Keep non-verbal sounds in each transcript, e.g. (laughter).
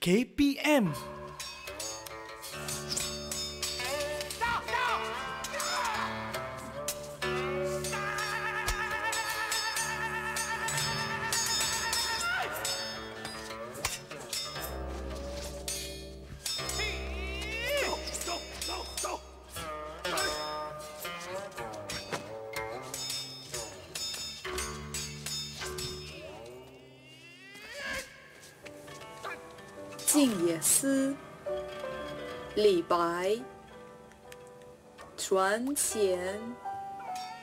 KPM. 李白，床前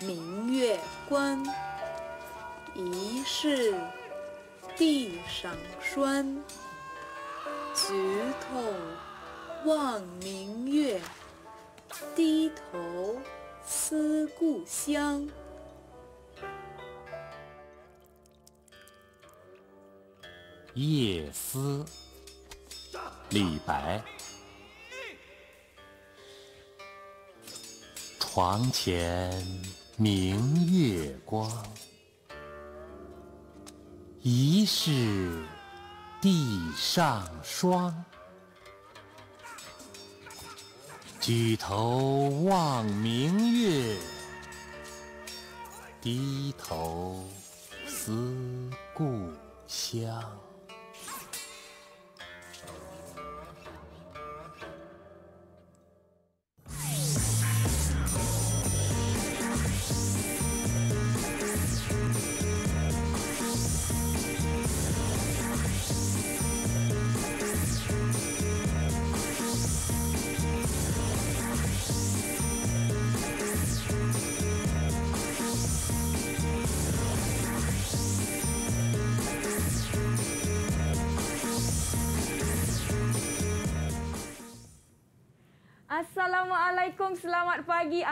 明月光，疑是地上霜。举头望明月，低头思故乡。夜思，李白。床前明月光，疑是地上霜。举头望明月，低头思故乡。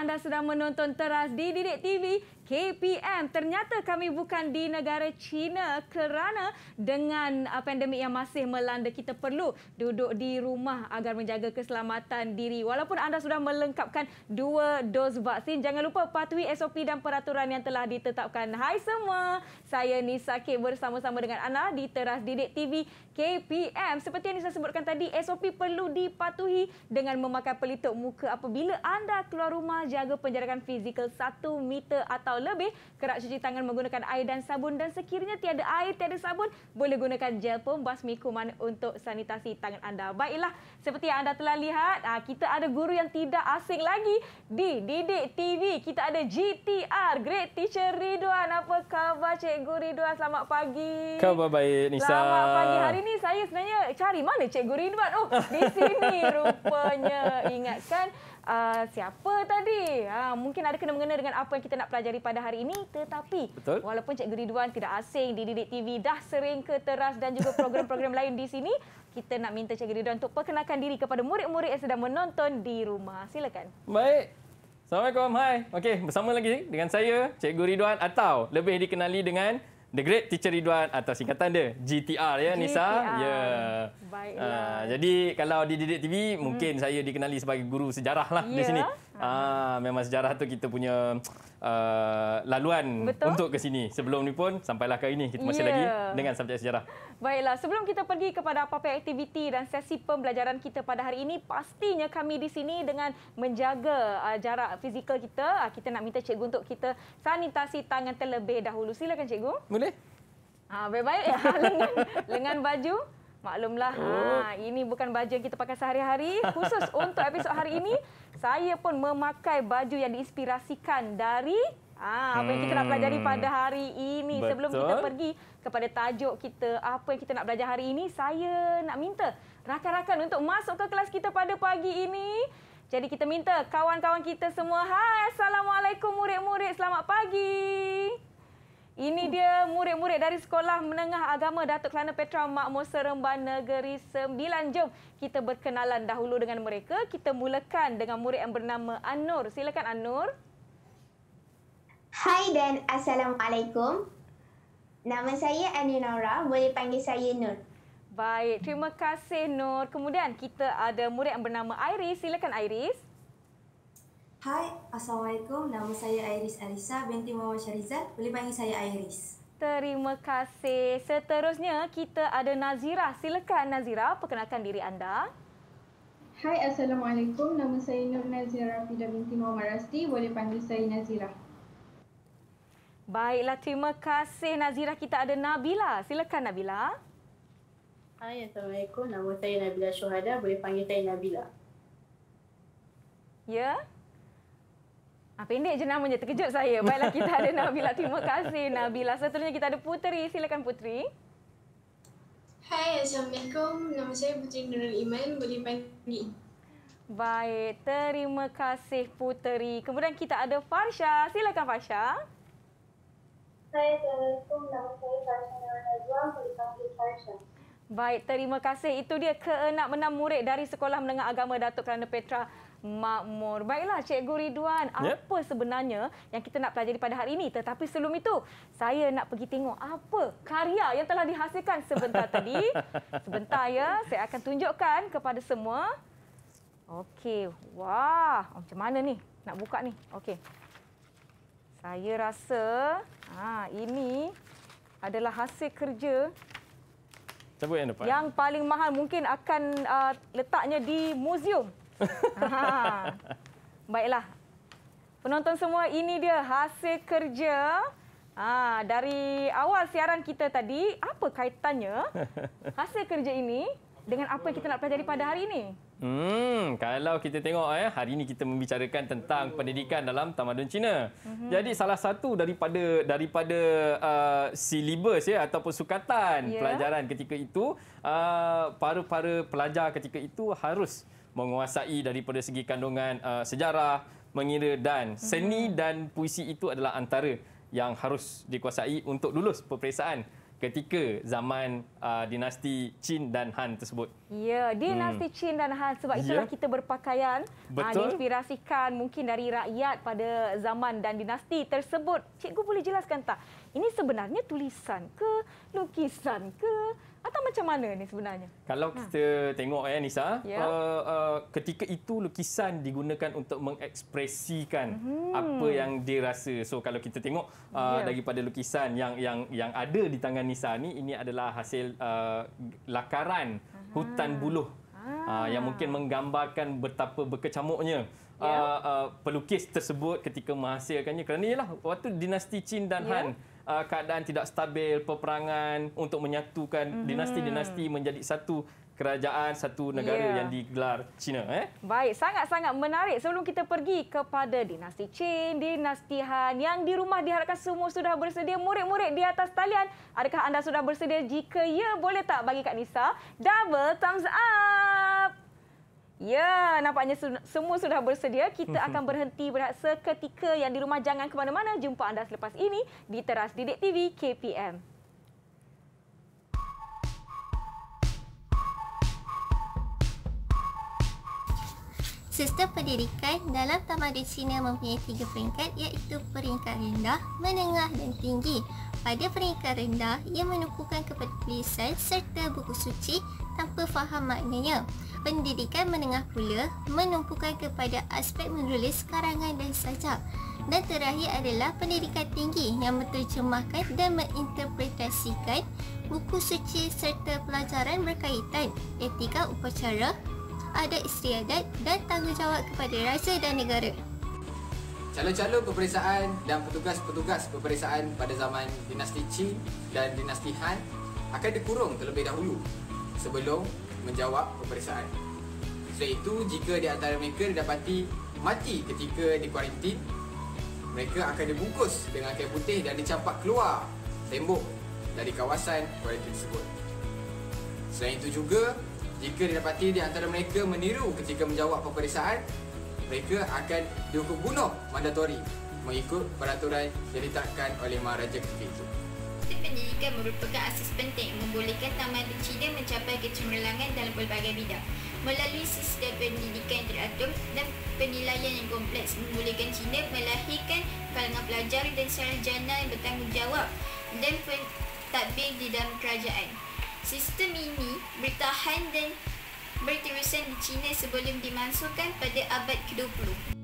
anda sedang menonton Teras di Didik TV KPM. Ternyata kami bukan di negara China kerana dengan ah, pandemik yang masih melanda kita perlu duduk di rumah agar menjaga keselamatan diri. Walaupun anda sudah melengkapkan dua dos vaksin, jangan lupa patuhi SOP dan peraturan yang telah ditetapkan. Hai semua, saya Nisa K bersama-sama dengan anda di teras Didik TV KPM. Seperti yang Nisa sebutkan tadi, SOP perlu dipatuhi dengan memakai pelitup muka apabila anda keluar rumah jaga penjarakan fizikal satu meter atau atau lebih, kerap cuci tangan menggunakan air dan sabun dan sekiranya tiada air, tiada sabun, boleh gunakan gel pembasmi kuman untuk sanitasi tangan anda. Baiklah, seperti yang anda telah lihat, ah, kita ada guru yang tidak asing lagi di Didik TV. Kita ada GTR, Great Teacher Ridwan. Apa khabar Cikgu Ridwan? Selamat pagi. Khabar baik, Nisa. Selamat pagi. Hari ini sebenarnya cari mana Cikgu Rinduan? Oh, di sini (laughs) rupanya. Ingatkan uh, siapa tadi? Ha, mungkin ada kena-mengena dengan apa yang kita nak pelajari pada hari ini. Tetapi Betul. walaupun Cikgu Rinduan tidak asing di Didik TV, dah sering ke teras dan juga program-program (laughs) lain di sini, kita nak minta Cikgu Rinduan untuk perkenalkan diri kepada murid-murid yang sedang menonton di rumah. Silakan. Baik. Assalamualaikum. Hai. Okey, bersama lagi dengan saya, Cikgu Ridwan atau lebih dikenali dengan The Great Teacher Ridwan atau singkatan dia GTR ya Nisa. Ya. Yeah. Baiklah. Uh, jadi kalau di Didik TV mungkin hmm. saya dikenali sebagai guru sejarah lah yeah. di ya. sini. Ah, ah, memang sejarah tu kita punya uh, laluan Betul? untuk ke sini. Sebelum ni pun sampailah ke ini kita masih yeah. lagi dengan subjek sejarah. Baiklah, sebelum kita pergi kepada apa-apa aktiviti dan sesi pembelajaran kita pada hari ini, pastinya kami di sini dengan menjaga uh, jarak fizikal kita. Uh, kita nak minta cikgu untuk kita sanitasi tangan terlebih dahulu. Silakan cikgu. Boleh. Ah, baik-baik. (laughs) lengan, lengan baju. Maklumlah, oh. ha, ini bukan baju yang kita pakai sehari-hari. Khusus (laughs) untuk episod hari ini, saya pun memakai baju yang diinspirasikan dari ha, apa yang kita nak pelajari hmm. pada hari ini. Betul. Sebelum kita pergi kepada tajuk kita, apa yang kita nak belajar hari ini, saya nak minta rakan-rakan untuk masuk ke kelas kita pada pagi ini. Jadi kita minta kawan-kawan kita semua, hai, Assalamualaikum murid-murid, selamat pagi. Ini dia murid-murid dari Sekolah Menengah Agama Datuk Kelana Petra Makmur Seremban Negeri Sembilan. Jom kita berkenalan dahulu dengan mereka. Kita mulakan dengan murid yang bernama Anur. Silakan Anur. Hai dan Assalamualaikum. Nama saya Anir Nora. Boleh panggil saya Nur. Baik. Terima kasih Nur. Kemudian kita ada murid yang bernama Iris. Silakan Iris. Hai, Assalamualaikum. Nama saya Iris Arisa binti Muhammad Syarizal. Boleh panggil saya Iris. Terima kasih. Seterusnya, kita ada Nazira. Silakan Nazira, perkenalkan diri anda. Hai, Assalamualaikum. Nama saya Nur Nazira Rafidah binti Muhammad Rasti. Boleh panggil saya Nazira. Baiklah, terima kasih Nazira. Kita ada Nabila. Silakan Nabila. Hai, Assalamualaikum. Nama saya Nabila Syuhada. Boleh panggil saya Nabila. Ya, Ah, pendek je namanya, terkejut saya. Baiklah kita ada Nabila. Terima kasih Nabila. Lah, Seterusnya kita ada Puteri. Silakan Puteri. Hai, Assalamualaikum. Nama saya Puteri Nurul Iman. Boleh panggil. Baik, terima kasih Puteri. Kemudian kita ada Farsha. Silakan Farsha. Hai, Assalamualaikum. Nama saya Farsha Nurul Boleh panggil Farsha. Baik, terima kasih. Itu dia keenak enam murid dari Sekolah Menengah Agama Datuk Kerana Petra makmur. Baiklah, Cikgu Ridwan, ya? apa sebenarnya yang kita nak pelajari pada hari ini? Tetapi sebelum itu, saya nak pergi tengok apa karya yang telah dihasilkan sebentar tadi. (laughs) Sebentar ya, saya akan tunjukkan kepada semua. Okey, wah, oh, macam mana ni? Nak buka ni? Okey. Saya rasa ha, ini adalah hasil kerja yang, yang paling mahal mungkin akan uh, letaknya di muzium. Aha. Baiklah. Penonton semua, ini dia hasil kerja ha, dari awal siaran kita tadi. Apa kaitannya (laughs) hasil kerja ini dengan apa yang kita nak pelajari pada hari ini? Hmm, kalau kita tengok ya hari ini kita membicarakan tentang pendidikan dalam tamadun Cina. Mm-hmm. Jadi salah satu daripada daripada uh, silibus ya ataupun sukatan yeah. pelajaran ketika itu uh, para-para pelajar ketika itu harus uh, menguasai daripada segi kandungan uh, sejarah, mengira dan seni hmm. dan puisi itu adalah antara yang harus dikuasai untuk lulus peperiksaan ketika zaman uh, dinasti Qin dan Han tersebut. Ya, dinasti hmm. Chin dan Han sebab ya. itulah ya. kita berpakaian Uh, diinspirasikan mungkin dari rakyat pada zaman dan dinasti tersebut. Cikgu boleh jelaskan tak? Ini sebenarnya tulisan ke lukisan ke atau macam mana ni sebenarnya? Kalau ha. kita tengok eh, ya Nisa, yeah. uh, uh, ketika itu lukisan digunakan untuk mengekspresikan mm-hmm. apa yang dirasa. So kalau kita tengok uh, yeah. daripada lukisan yang yang yang ada di tangan Nisa ni, ini adalah hasil uh, lakaran Aha. hutan buluh ah. uh, yang mungkin menggambarkan betapa berkecamuknya. Yeah. Uh, uh, pelukis tersebut ketika menghasilkannya kerana ialah waktu dinasti Qin dan yeah. Han uh, keadaan tidak stabil, peperangan untuk menyatukan mm-hmm. dinasti-dinasti menjadi satu kerajaan satu negara yeah. yang digelar China eh. Baik, sangat-sangat menarik. Sebelum kita pergi kepada dinasti Qin, dinasti Han yang di rumah diharapkan semua sudah bersedia murid-murid di atas talian. Adakah anda sudah bersedia? Jika ya, boleh tak bagi Kak Nisa double thumbs up? Ya, nampaknya semua sudah bersedia. Kita hmm, hmm, akan hmm. berhenti berehat seketika yang di rumah jangan ke mana-mana. Jumpa anda selepas ini di Teras Didik TV KPM. Sistem pendidikan dalam tamadun Cina mempunyai tiga peringkat iaitu peringkat rendah, menengah dan tinggi. Pada peringkat rendah, ia menukukan kepada tulisan serta buku suci tanpa faham maknanya pendidikan menengah pula menumpukan kepada aspek menulis karangan dan sajak. Dan terakhir adalah pendidikan tinggi yang menterjemahkan dan menginterpretasikan buku suci serta pelajaran berkaitan etika upacara, adat istiadat dan tanggungjawab kepada raja dan negara. Calon-calon peperiksaan dan petugas-petugas peperiksaan pada zaman dinasti Qin dan dinasti Han akan dikurung terlebih dahulu sebelum menjawab pemeriksaan. Selain itu, jika di antara mereka didapati mati ketika di kuarantin, mereka akan dibungkus dengan kain putih dan dicampak keluar tembok dari kawasan kuarantin tersebut. Selain itu juga, jika didapati di antara mereka meniru ketika menjawab pemeriksaan, mereka akan dihukum bunuh mandatori mengikut peraturan yang ditetapkan oleh Maharaja ketika itu pendidikan merupakan asas penting membolehkan taman China mencapai kecemerlangan dalam pelbagai bidang. Melalui sistem pendidikan teratur dan penilaian yang kompleks membolehkan China melahirkan kalangan pelajar dan sarjana yang bertanggungjawab dan pentadbir di dalam kerajaan. Sistem ini bertahan dan berterusan di China sebelum dimansuhkan pada abad ke-20.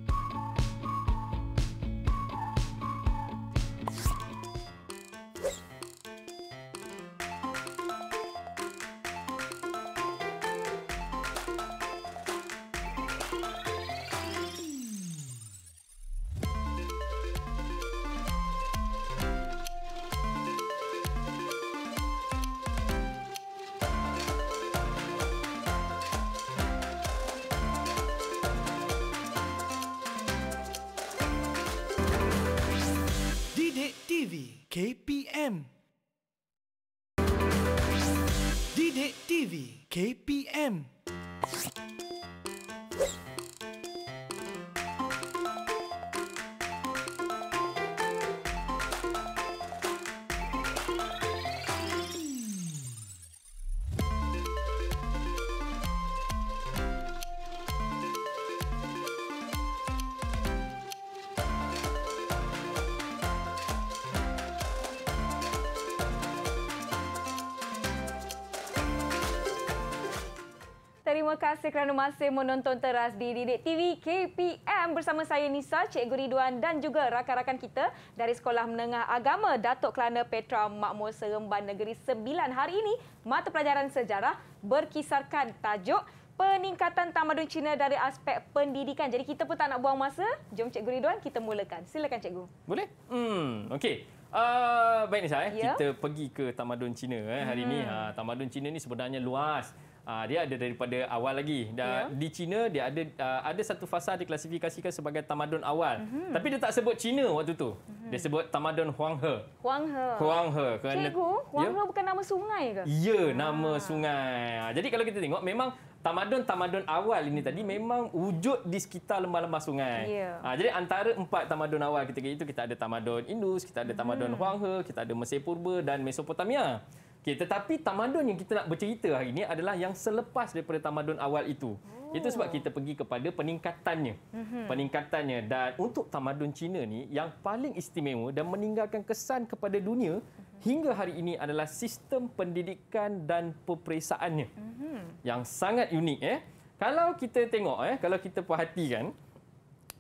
Terima kasih kerana masih menonton Teras di Didik TV KPM bersama saya Nisa, Cikgu Ridwan dan juga rakan-rakan kita dari Sekolah Menengah Agama Datuk Kelana Petra Makmur Seremban Negeri Sembilan. Hari ini, mata pelajaran sejarah berkisarkan tajuk Peningkatan Tamadun Cina dari Aspek Pendidikan. Jadi kita pun tak nak buang masa. Jom Cikgu Ridwan, kita mulakan. Silakan Cikgu. Boleh? Hmm, okey. Uh, baik Nisa, eh. Ya. kita pergi ke Tamadun Cina eh, hari hmm. ini. Ha, ah, tamadun Cina ini sebenarnya luas. Uh, dia ada daripada awal lagi. Dan yeah. Ya. Di China dia ada uh, ada satu fasa diklasifikasikan sebagai tamadun awal. Mm-hmm. Tapi dia tak sebut China waktu tu. Mm-hmm. Dia sebut tamadun Huanghe. Huanghe. Huanghe. Kerana, Cikgu, ya. Huanghe yeah? bukan nama sungai ke? Ya, yeah, nama sungai. Ah, jadi kalau kita tengok memang tamadun-tamadun awal ini tadi memang wujud di sekitar lembah-lembah sungai. Yeah. Ya. Ha, jadi antara empat tamadun awal ketika itu kita ada tamadun Indus, kita ada tamadun mm-hmm. Huanghe, kita ada Mesir Purba dan Mesopotamia. Okay, tetapi tamadun yang kita nak bercerita hari ini adalah yang selepas daripada tamadun awal itu. Oh. Itu sebab kita pergi kepada peningkatannya. Mm-hmm. Peningkatannya dan untuk tamadun Cina ni yang paling istimewa dan meninggalkan kesan kepada dunia mm-hmm. hingga hari ini adalah sistem pendidikan dan peperiksaannya. Mm-hmm. Yang sangat unik eh. Kalau kita tengok eh, kalau kita perhatikan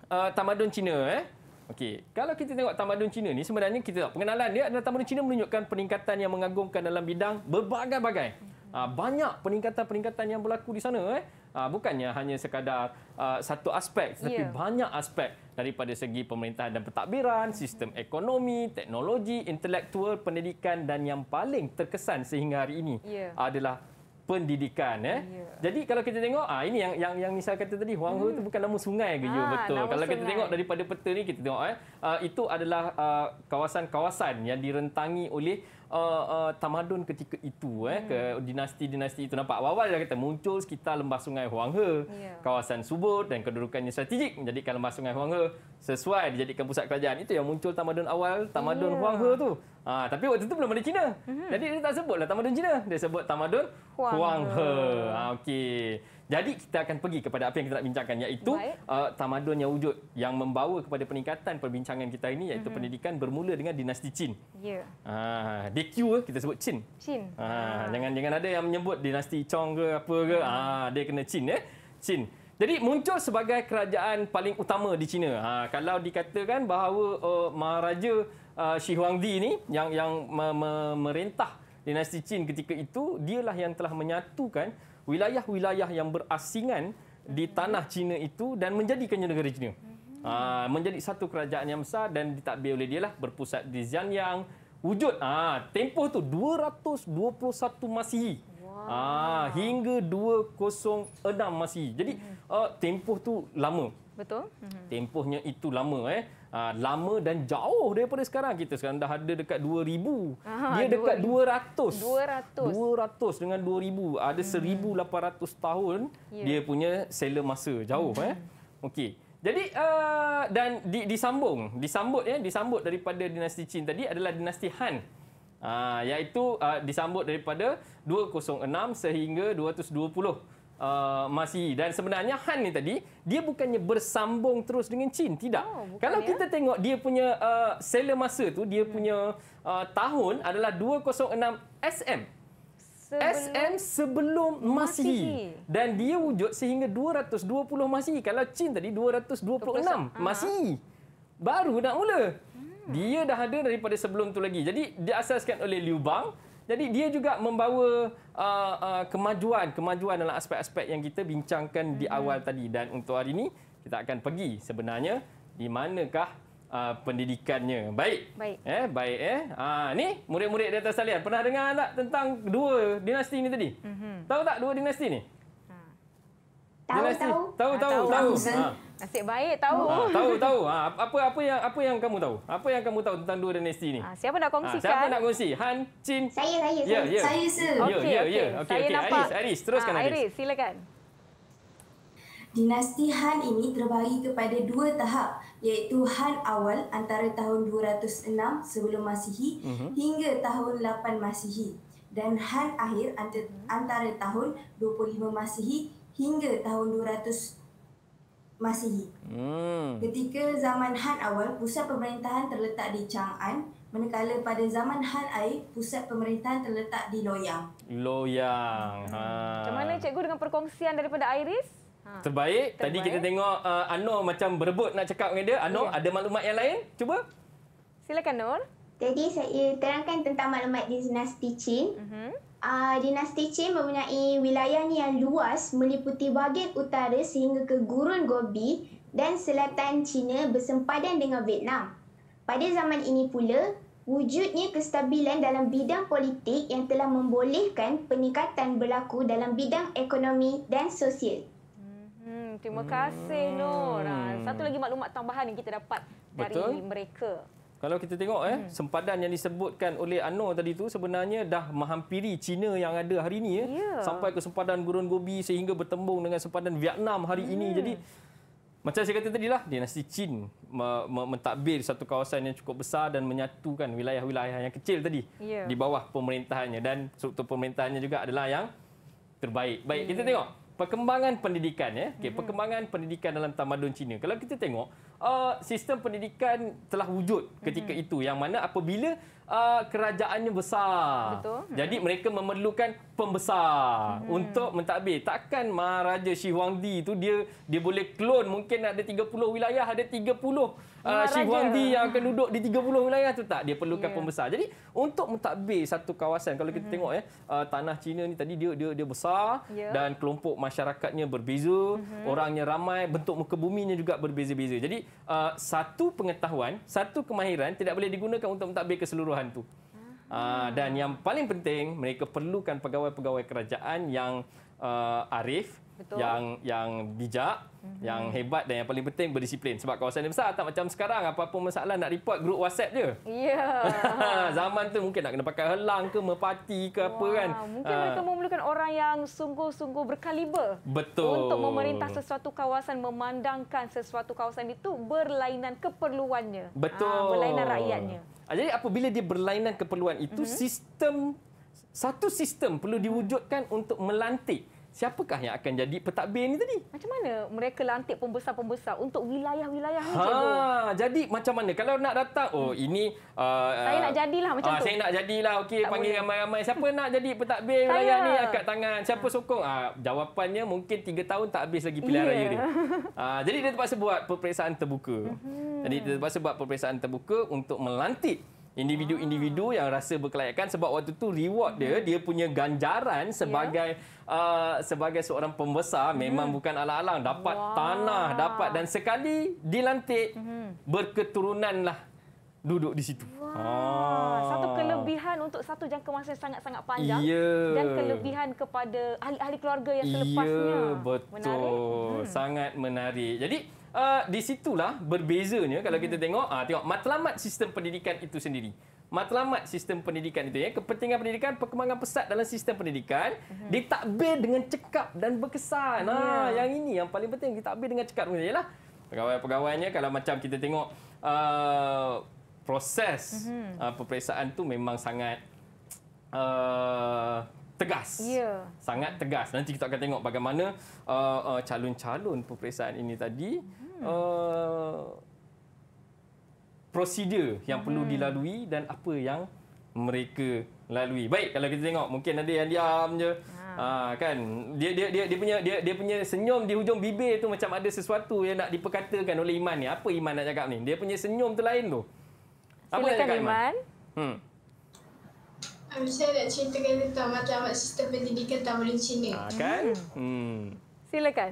uh, tamadun Cina eh, Okey, kalau kita tengok tamadun Cina ni sebenarnya kita tengok pengenalan dia adalah tamadun Cina menunjukkan peningkatan yang mengagumkan dalam bidang berbagai-bagai. Uh, banyak peningkatan-peningkatan yang berlaku di sana eh. Uh, bukannya hanya sekadar ah, satu aspek tetapi yeah. banyak aspek daripada segi pemerintahan dan pentadbiran, sistem ekonomi, teknologi, intelektual, pendidikan dan yang paling terkesan sehingga hari ini yeah. adalah pendidikan eh. Yeah. Jadi kalau kita tengok ah ini yang yang yang misal kata tadi Huanghe hmm. tu bukan nama sungai ke ha, betul. Kalau sungai. kita tengok daripada peta ni kita tengok eh uh, itu adalah ah, kawasan-kawasan uh, yang direntangi oleh uh, uh, tamadun ketika itu eh hmm. ke dinasti-dinasti itu nampak awal-awal dah kata muncul sekitar lembah sungai Huanghe, yeah. kawasan subur dan kedudukannya strategik menjadikan lembah sungai Huanghe sesuai dijadikan pusat kerajaan itu yang muncul tamadun awal tamadun yeah. Huang tu ha, tapi waktu itu belum ada Cina hmm. jadi dia tak sebutlah tamadun Cina dia sebut tamadun Huanghe. Huang Ha, okey jadi kita akan pergi kepada apa yang kita nak bincangkan iaitu uh, tamadun yang wujud yang membawa kepada peningkatan perbincangan kita ini iaitu mm-hmm. pendidikan bermula dengan dinasti Chin. Ya. Yeah. Ah, uh, DQ kita sebut Chin. Chin. Uh, ah, ah, jangan jangan ada yang menyebut dinasti Chong ke apa ke. Ah, yeah. uh, dia kena Chin ya. Eh? Chin. Jadi muncul sebagai kerajaan paling utama di China. Ha, kalau dikatakan bahawa uh, Maharaja uh, Shi Huangdi ini yang yang me- me- merintah dinasti Chin ketika itu, dialah yang telah menyatukan wilayah-wilayah yang berasingan di tanah Cina itu dan menjadikannya negara Cina. Ha, menjadi satu kerajaan yang besar dan ditadbir oleh dia lah berpusat di Xianyang. Wujud ha, tempoh tu 221 Masihi. Wow. Ha, hingga 206 Masihi. Jadi uh, tempoh tu lama. Betul. Mhm. Tempohnya itu lama eh uh, lama dan jauh daripada sekarang kita sekarang dah ada dekat 2000 Aha, dia dekat 2000. 200 200 dengan 2000 ada hmm. 1800 tahun yeah. dia punya seller masa jauh hmm. eh okey jadi uh, dan di, disambung disambut ya disambut daripada dinasti Qin tadi adalah dinasti Han uh, iaitu uh, disambut daripada 206 sehingga 220 Uh, masih dan sebenarnya Han ni tadi dia bukannya bersambung terus dengan Chin tidak oh, kalau ya. kita tengok dia punya uh, sela masa tu dia hmm. punya uh, tahun adalah 206 SM sebelum SM sebelum masih dan dia wujud sehingga 220 masih. kalau Chin tadi 226 ah. masih baru nak mula hmm. dia dah ada daripada sebelum tu lagi jadi dia asaskan oleh Liu Bang jadi dia juga membawa kemajuan-kemajuan uh, uh, dalam aspek-aspek yang kita bincangkan mm-hmm. di awal tadi dan untuk hari ini kita akan pergi sebenarnya di manakah uh, pendidikannya. Baik. Baik. Eh, baik eh. Ah, ni murid-murid di atas talian pernah dengar tak tentang dua dinasti ini tadi? Mm-hmm. Tahu tak dua dinasti ini Ha. Tahu, dinasti. tahu. Tahu, ha, tahu, tahu. tahu. tahu. Ha. Nasib baik tahu. Ah, tahu tahu. Ah, apa apa yang apa yang kamu tahu? Apa yang kamu tahu tentang dua dinasti ni? Ah, siapa nak kongsikan? Ah, siapa nak kongsi? Han, Chin. Saya saya. Yeah, saya yeah. Ya. saya se. Ya, ya, okey okey. okay, saya okay. nampak. Aris, Aris teruskan ah, Aris. Aris silakan. Dinasti Han ini terbagi kepada dua tahap iaitu Han awal antara tahun 206 sebelum Masihi mm-hmm. hingga tahun 8 Masihi dan Han akhir antara, mhm. antara tahun 25 Masihi hingga tahun masih. Hmm. Ketika zaman Han awal, pusat pemerintahan terletak di Chang'an. Manakala pada zaman Han Ai, pusat pemerintahan terletak di Loyang. Loyang. Hmm. Ha. Macam mana cikgu dengan perkongsian daripada Iris? Ha. Terbaik. Terbaik. Tadi kita tengok uh, Anur macam berebut nak cakap dengan dia. Anur, ya. ada maklumat yang lain? Cuba. Silakan, Nur. Jadi saya terangkan tentang maklumat di dinasti Chin. Uh-huh. Mhm uh, dinasti Qin mempunyai wilayah yang luas meliputi bahagian utara sehingga ke Gurun Gobi dan selatan China bersempadan dengan Vietnam. Pada zaman ini pula, wujudnya kestabilan dalam bidang politik yang telah membolehkan peningkatan berlaku dalam bidang ekonomi dan sosial. Hmm, terima kasih, Nur. Ah, satu lagi maklumat tambahan yang kita dapat Betul. dari mereka. Kalau kita tengok eh hmm. sempadan yang disebutkan oleh Anwar tadi tu sebenarnya dah menghampiri China yang ada hari ini eh yeah. sampai ke sempadan Gurun Gobi sehingga bertembung dengan sempadan Vietnam hari hmm. ini. Jadi macam saya kata tadi lah dinasti Chin mentadbir satu kawasan yang cukup besar dan menyatukan wilayah-wilayah yang kecil tadi yeah. di bawah pemerintahannya dan struktur pemerintahannya juga adalah yang terbaik. Baik, yeah. kita ya. tengok perkembangan pendidikan ya. Okey, hmm. perkembangan pendidikan dalam tamadun Cina. Kalau kita tengok, uh, sistem pendidikan telah wujud ketika hmm. itu yang mana apabila uh, kerajaannya besar. Betul. Hmm. Jadi mereka memerlukan pembesar hmm. untuk mentadbir. Takkan Maharaja Shi Huangdi itu dia dia boleh klon mungkin ada 30 wilayah, ada 30 uh, ah, Syif Wangdi yang akan duduk di 30 wilayah tu tak dia perlukan yeah. pembesar. Jadi untuk mentadbir satu kawasan kalau kita mm-hmm. tengok ya uh, tanah Cina ni tadi dia dia dia besar yeah. dan kelompok masyarakatnya berbeza, mm-hmm. orangnya ramai, bentuk muka buminya juga berbeza-beza. Jadi uh, satu pengetahuan, satu kemahiran tidak boleh digunakan untuk mentadbir keseluruhan tu. Uh, dan yang paling penting mereka perlukan pegawai-pegawai kerajaan yang uh, arif, Betul. yang yang bijak, mm-hmm. yang hebat dan yang paling penting berdisiplin. Sebab kawasan dia besar, tak macam sekarang apa pun masalah nak report grup WhatsApp je. Ya. Yeah. (laughs) Zaman tu mungkin nak kena pakai helang ke mepati ke Wah, apa kan. Mungkin ha. mereka memerlukan orang yang sungguh-sungguh berkaliber. Betul. Untuk memerintah sesuatu kawasan, memandangkan sesuatu kawasan itu berlainan keperluannya. Ah, Betul. Ha, berlainan rakyatnya. Ah, jadi apabila dia berlainan keperluan itu, mm-hmm. sistem satu sistem perlu diwujudkan untuk melantik siapakah yang akan jadi pentadbir ni tadi? Macam mana mereka lantik pembesar-pembesar untuk wilayah-wilayah ni? Ha, cikgu? jadi macam mana? Kalau nak datang, oh hmm. ini... Uh, saya nak jadilah macam uh, tu. Saya nak jadilah, okey panggil ramai-ramai. Siapa nak jadi pentadbir saya. wilayah ni lah. angkat tangan? Siapa ha. sokong? Uh, jawapannya mungkin 3 tahun tak habis lagi pilihan yeah. raya dia. Uh, (laughs) jadi dia terpaksa buat peperiksaan terbuka. Hmm. jadi dia terpaksa buat peperiksaan terbuka untuk melantik individu-individu yang rasa berkelayakan sebab waktu tu reward dia dia punya ganjaran sebagai ya uh, sebagai seorang pembesar hmm. memang bukan alang-alang dapat wow. tanah dapat dan sekali dilantik hmm. berketurunanlah duduk di situ. Wah, ah. satu kelebihan untuk satu jangka masa yang sangat-sangat panjang yeah. dan kelebihan kepada ahli-ahli keluarga yang selepasnya. Yeah, betul. Menarik. Hmm. Sangat menarik. Jadi uh, di situlah berbezanya kalau hmm. kita tengok uh, tengok matlamat sistem pendidikan itu sendiri matlamat sistem pendidikan itu ya kepentingan pendidikan perkembangan pesat dalam sistem pendidikan uh-huh. Mhm. ditakbir dengan cekap dan berkesan yeah. ha ya. yang ini yang paling penting ditakbir dengan cekap ialah pegawai-pegawainya kalau macam kita tengok uh, proses uh-huh. uh, peperiksaan tu memang sangat uh, tegas. Yeah. Sangat tegas. Nanti kita akan tengok bagaimana uh, uh, calon peperiksaan ini tadi uh-huh. uh uh prosedur yang perlu mhm. dilalui dan apa yang mereka lalui. Baik kalau kita tengok mungkin ada yang diam je. Ha. Ha, kan dia dia dia dia punya dia dia punya senyum di hujung bibir tu macam ada sesuatu yang nak diperkatakan oleh Iman ni. Apa Iman nak cakap ni? Dia punya senyum tu lain tu. Apa Silakan cakap, Iman. Iman. Hmm. Um, saya nak ceritakan tentang matlamat sistem pendidikan tahun ini. Ha, ah, kan? Hmm. hmm. Silakan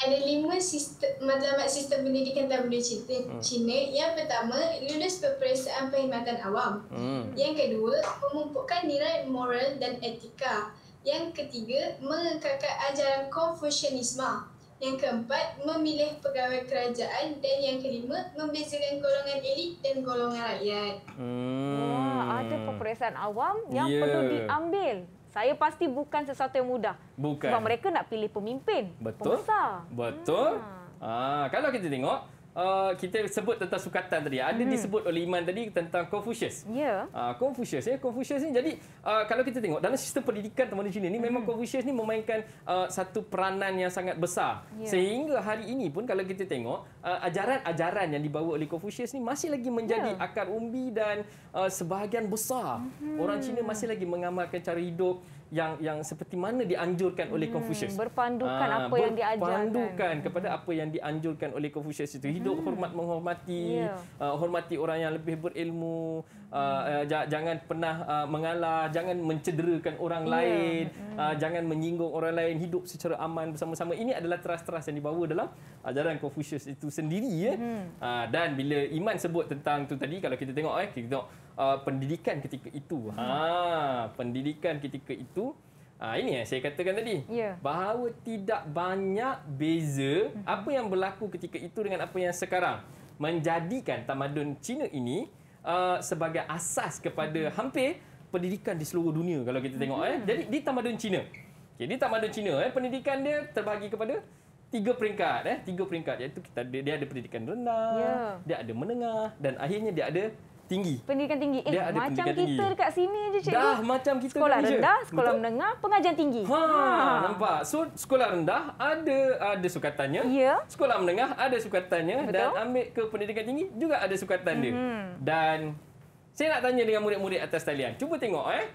ada lima sistem matlamat sistem pendidikan tabung Cina, hmm. Cina. Yang pertama, lulus peperiksaan perkhidmatan awam. Hmm. Yang kedua, memupukkan nilai moral dan etika. Yang ketiga, mengekalkan ajaran Konfusianisme. Yang keempat, memilih pegawai kerajaan. Dan yang kelima, membezakan golongan elit dan golongan rakyat. Hmm. Wah, ada peperiksaan awam yang yeah. perlu diambil. Saya pasti bukan sesuatu yang mudah. Bukan. Sebab mereka nak pilih pemimpin. Betul. Pembesar. Betul. Hmm. Ah, kalau kita tengok, Uh, kita sebut tentang sukatan tadi. Ada hmm. disebut oleh Iman tadi tentang Confucius. Ya. Yeah. Uh, Confucius ya. Eh? Confucius ni jadi uh, kalau kita tengok dalam sistem pendidikan teman di China ni hmm. memang mhm. Confucius ni memainkan uh, satu peranan yang sangat besar. Yeah. Sehingga hari ini pun kalau kita tengok uh, ajaran-ajaran yang dibawa oleh Confucius ni masih lagi menjadi yeah. akar umbi dan uh, sebahagian besar hmm. orang Cina masih lagi mengamalkan cara hidup yang yang seperti mana dianjurkan oleh hmm, Confucius. berpandukan Aa, ah, apa berpandukan yang diajarkan. Berpandukan kepada apa yang dianjurkan oleh Confucius itu. Hidup hmm. hormat menghormati, yeah. Ya. uh, hormati orang yang lebih berilmu, ah, hmm. uh, jangan pernah uh, mengalah, jangan mencederakan orang yeah. lain, hmm. uh, jangan menyinggung orang lain, hidup secara aman bersama-sama. Ini adalah teras-teras yang dibawa dalam ajaran Confucius itu sendiri. Ya. Hmm. Uh, dan bila Iman sebut tentang tu tadi, kalau kita tengok, eh, kita tengok uh, pendidikan ketika itu. Ha, pendidikan ketika itu. Ah ini yang saya katakan tadi. Yeah. Bahawa tidak banyak beza hmm. apa yang berlaku ketika itu dengan apa yang sekarang menjadikan tamadun Cina ini uh, sebagai asas kepada hmm hampir pendidikan di seluruh dunia kalau kita tengok eh. hmm eh. Jadi di tamadun Cina. Okey, di tamadun Cina eh pendidikan dia terbagi kepada tiga peringkat eh, tiga peringkat iaitu kita dia ada pendidikan rendah, yeah. dia ada menengah dan akhirnya dia ada tinggi. Pendidikan tinggi. Eh, dia macam kita tinggi. dekat sini je cikgu. Dah macam kita sekolah Malaysia. rendah, sekolah Betul? menengah, pengajian tinggi. Ha, ha, nampak. So sekolah rendah ada ada sukatannya. Ya. Sekolah menengah ada sukatannya Betul? dan ambil ke pendidikan tinggi juga ada sukatan dia. Mm-hmm. Dan saya nak tanya dengan murid-murid atas talian. Cuba tengok eh.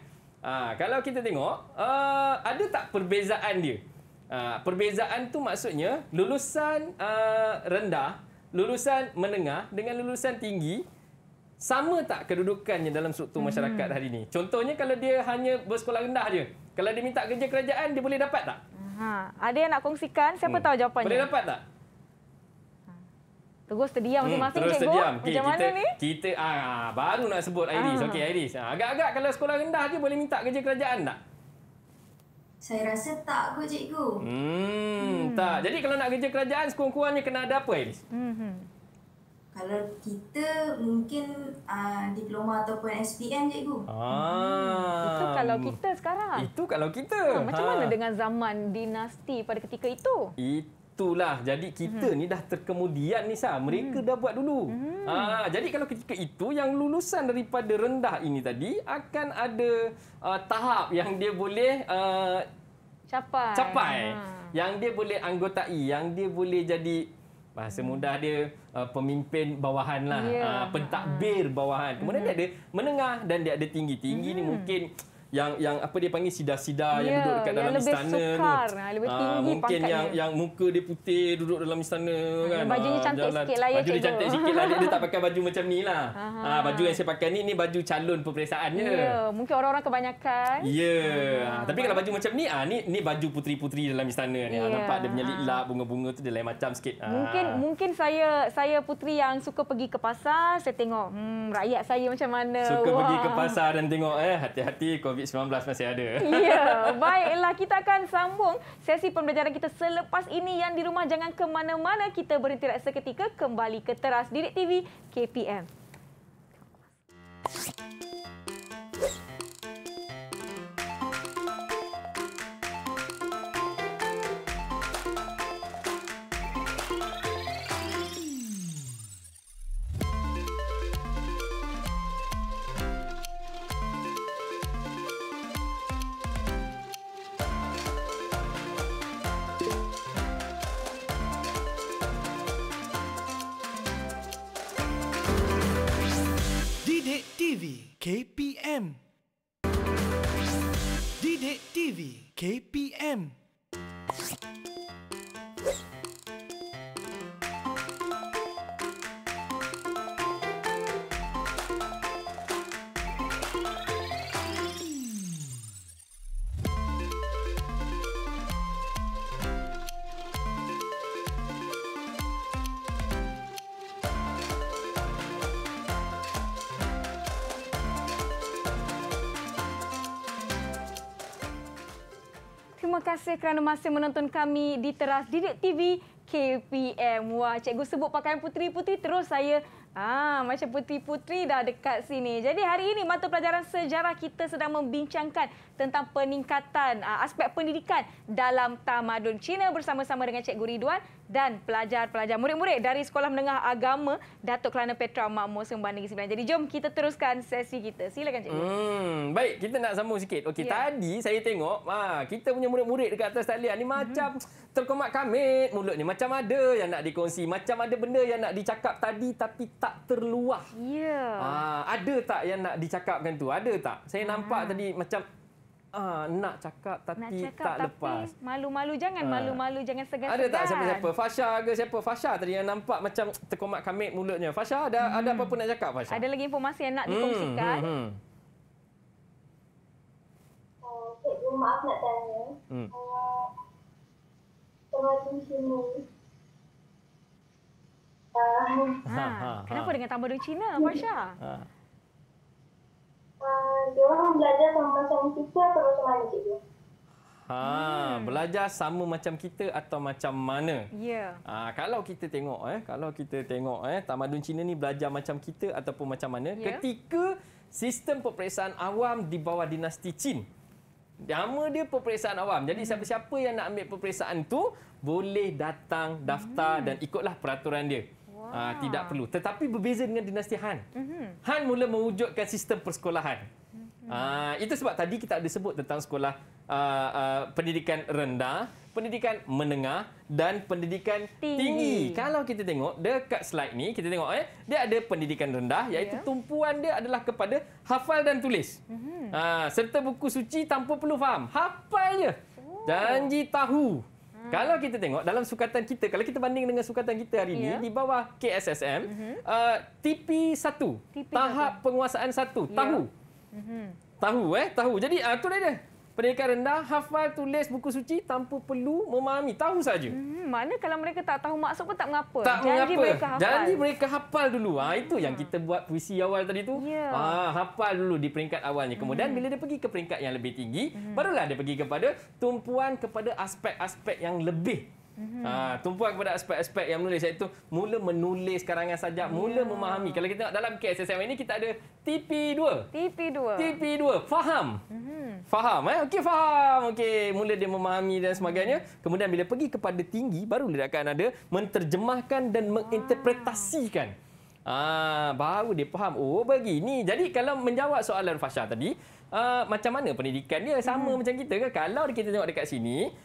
Ha, kalau kita tengok, uh, ada tak perbezaan dia? Ha, perbezaan tu maksudnya lulusan uh, rendah, lulusan menengah dengan lulusan tinggi sama tak kedudukannya dalam struktur hmm. masyarakat hari ini? Contohnya kalau dia hanya bersekolah rendah je. Kalau dia minta kerja kerajaan, dia boleh dapat tak? Ha, ada yang nak kongsikan? Siapa hmm. tahu jawapannya? Boleh dapat tak? Terus terdiam hmm, masing-masing, hmm, terus terdiam. Okay, Macam kita, mana ni? Kita, ah, baru nak sebut Iris. Ah. Okey, Iris. Ah, agak-agak kalau sekolah rendah je boleh minta kerja kerajaan tak? Saya rasa tak kot, cikgu. Hmm, hmm. Tak. Jadi kalau nak kerja kerajaan, sekurang-kurangnya kena ada apa, Iris? Hmm, hmm kalau kita mungkin uh, diploma ataupun SPM cikgu. Ah. Hmm. Itu kalau kita sekarang. Itu kalau kita. Ah, ha, macam ha. mana dengan zaman dinasti pada ketika itu? It Itulah. Jadi kita hmm. ni dah terkemudian ni sah. Mereka hmm. dah buat dulu. Hmm. Ha, jadi kalau ketika itu yang lulusan daripada rendah ini tadi akan ada uh, tahap yang dia boleh uh, capai. capai. Hmm. Yang dia boleh anggotai, e, yang dia boleh jadi bahasa hmm. mudah dia uh, pemimpin bawahan lah yeah. uh, pentadbir bawahan kemudian hmm. dia ada menengah dan dia ada tinggi tinggi hmm. ni mm-hmm. mungkin yang yang apa dia panggil sida-sida yeah, yang ya, duduk dekat yang dalam lebih istana sukar, tu. Ha, lebih ah, tinggi uh, mungkin yang dia. yang muka dia putih duduk dalam istana uh, kan. baju dia ah, cantik jalan. sikit lah ya, Baju dia cantik sikit lah. Dia, tak (laughs) pakai baju macam ni lah. Uh, baju yang saya pakai ni, ni baju calon peperiksaannya. Ya, yeah, mungkin orang-orang kebanyakan. Ya. Yeah. Uh, Tapi kalau baju macam ni, ah ni, ni baju puteri-puteri dalam istana ni. Yeah. Ya. nampak dia punya lilak, bunga-bunga tu dia lain macam sikit. Uh. Mungkin mungkin saya saya puteri yang suka pergi ke pasar, saya tengok hmm, rakyat saya macam mana. Suka Wah. pergi ke pasar dan tengok eh, hati-hati COVID COVID-19 masih ada. Ya, (laughs) baiklah kita akan sambung sesi pembelajaran kita selepas ini yang di rumah jangan ke mana-mana kita berhenti seketika kembali ke teras Direk TV KPM. KPM. Didik TV KPM. kasih kerana masih menonton kami di teras Didik TV KPM. Wah, cikgu sebut pakaian putri-putri terus saya ah macam putri-putri dah dekat sini. Jadi hari ini mata pelajaran sejarah kita sedang membincangkan tentang peningkatan ah, aspek pendidikan dalam tamadun Cina bersama-sama dengan cikgu Ridwan dan pelajar-pelajar murid-murid dari Sekolah Menengah Agama Datuk Kelana Petra Makmur Sembahan Negeri Sembilan. Jadi jom kita teruskan sesi kita. Silakan cikgu. Hmm, baik, kita nak sambung sikit. Okey, yeah. tadi saya tengok ha, kita punya murid-murid dekat atas talian ni macam mm-hmm. terkemat kamit mulut ni. Macam ada yang nak dikongsi, macam ada benda yang nak dicakap tadi tapi tak terluah. Ya. Yeah. Ha, ada tak yang nak dicakapkan tu? Ada tak? Saya nampak ha. tadi macam Ah, nak cakap tapi nak cakap, tak tapi lepas. Malu-malu jangan, ah. malu-malu ah. jangan segan-segan. Ada tak siapa-siapa? Fasha ke siapa? Fasha tadi yang nampak macam terkomat kamit mulutnya. Fasha ada hmm. ada apa-apa nak cakap Fasha? Ada lagi informasi yang nak hmm, dikongsikan? Hmm. Hmm. Hmm. Uh, eh, cikgu maaf nak tanya. Hmm. Uh, eh, semua Cina. Uh, ha, ha, ha. Kenapa dengan tambah dua Cina, Fasha? Ha. Ah, belajar sama macam kita atau macam mana cikgu? Ha, hmm. belajar sama macam kita atau macam mana? Ya. Yeah. Ha, kalau kita tengok eh, kalau kita tengok eh, tamadun Cina ni belajar macam kita ataupun macam mana? Yeah. Ketika sistem peperiksaan awam di bawah dinasti Chin. Nama dia peperiksaan awam. Jadi hmm. siapa-siapa yang nak ambil peperiksaan tu boleh datang daftar hmm. dan ikutlah peraturan dia uh, tidak perlu. Tetapi berbeza dengan dinasti Han. Mm-hmm. Han mula mewujudkan sistem persekolahan. Mm-hmm. Uh, itu sebab tadi kita ada sebut tentang sekolah uh, uh, pendidikan rendah, pendidikan menengah dan pendidikan tinggi. tinggi. Kalau kita tengok dekat slide ni, kita tengok eh, dia ada pendidikan rendah ya. iaitu yeah. tumpuan dia adalah kepada hafal dan tulis. Mm-hmm. Uh, serta buku suci tanpa perlu faham. Hafal je. Oh. Janji tahu. Kalau kita tengok dalam sukatan kita, kalau kita banding dengan sukatan kita hari ini yeah. di bawah KSSM, uh-huh. Mhm. uh, TP1, TP tahap 1. penguasaan 1, yeah. tahu. Uh-huh. Tahu eh, tahu. Jadi uh, ah, itu dia peringkat rendah hafal tulis buku suci tanpa perlu memahami tahu saja. Hmm, mana kalau mereka tak tahu maksud pun tak mengapa. Tak Janji mengapa. mereka hafal. Janji mereka hafal dulu. Ha, itu hmm. yang kita buat puisi awal tadi tu. Yeah. Ha, hafal dulu di peringkat awalnya. Kemudian hmm. bila dia pergi ke peringkat yang lebih tinggi, hmm. barulah dia pergi kepada tumpuan kepada aspek-aspek yang lebih Mm-hmm. Ha, tumpuan kepada aspek-aspek yang menulis iaitu mula menulis karangan sajak, mula ya. memahami. Kalau kita tengok dalam KSSM ini kita ada TP2. TP2. TP2. Faham. Mm -hmm. Faham eh? Okey, faham. Okey, mula dia memahami dan sebagainya. Kemudian bila pergi kepada tinggi baru dia akan ada menterjemahkan dan menginterpretasikan. Ah, ah baru dia faham. Oh, begini. Jadi kalau menjawab soalan Fasha tadi, uh, macam mana pendidikan dia sama mm. macam kita ke? Kalau kita tengok dekat sini,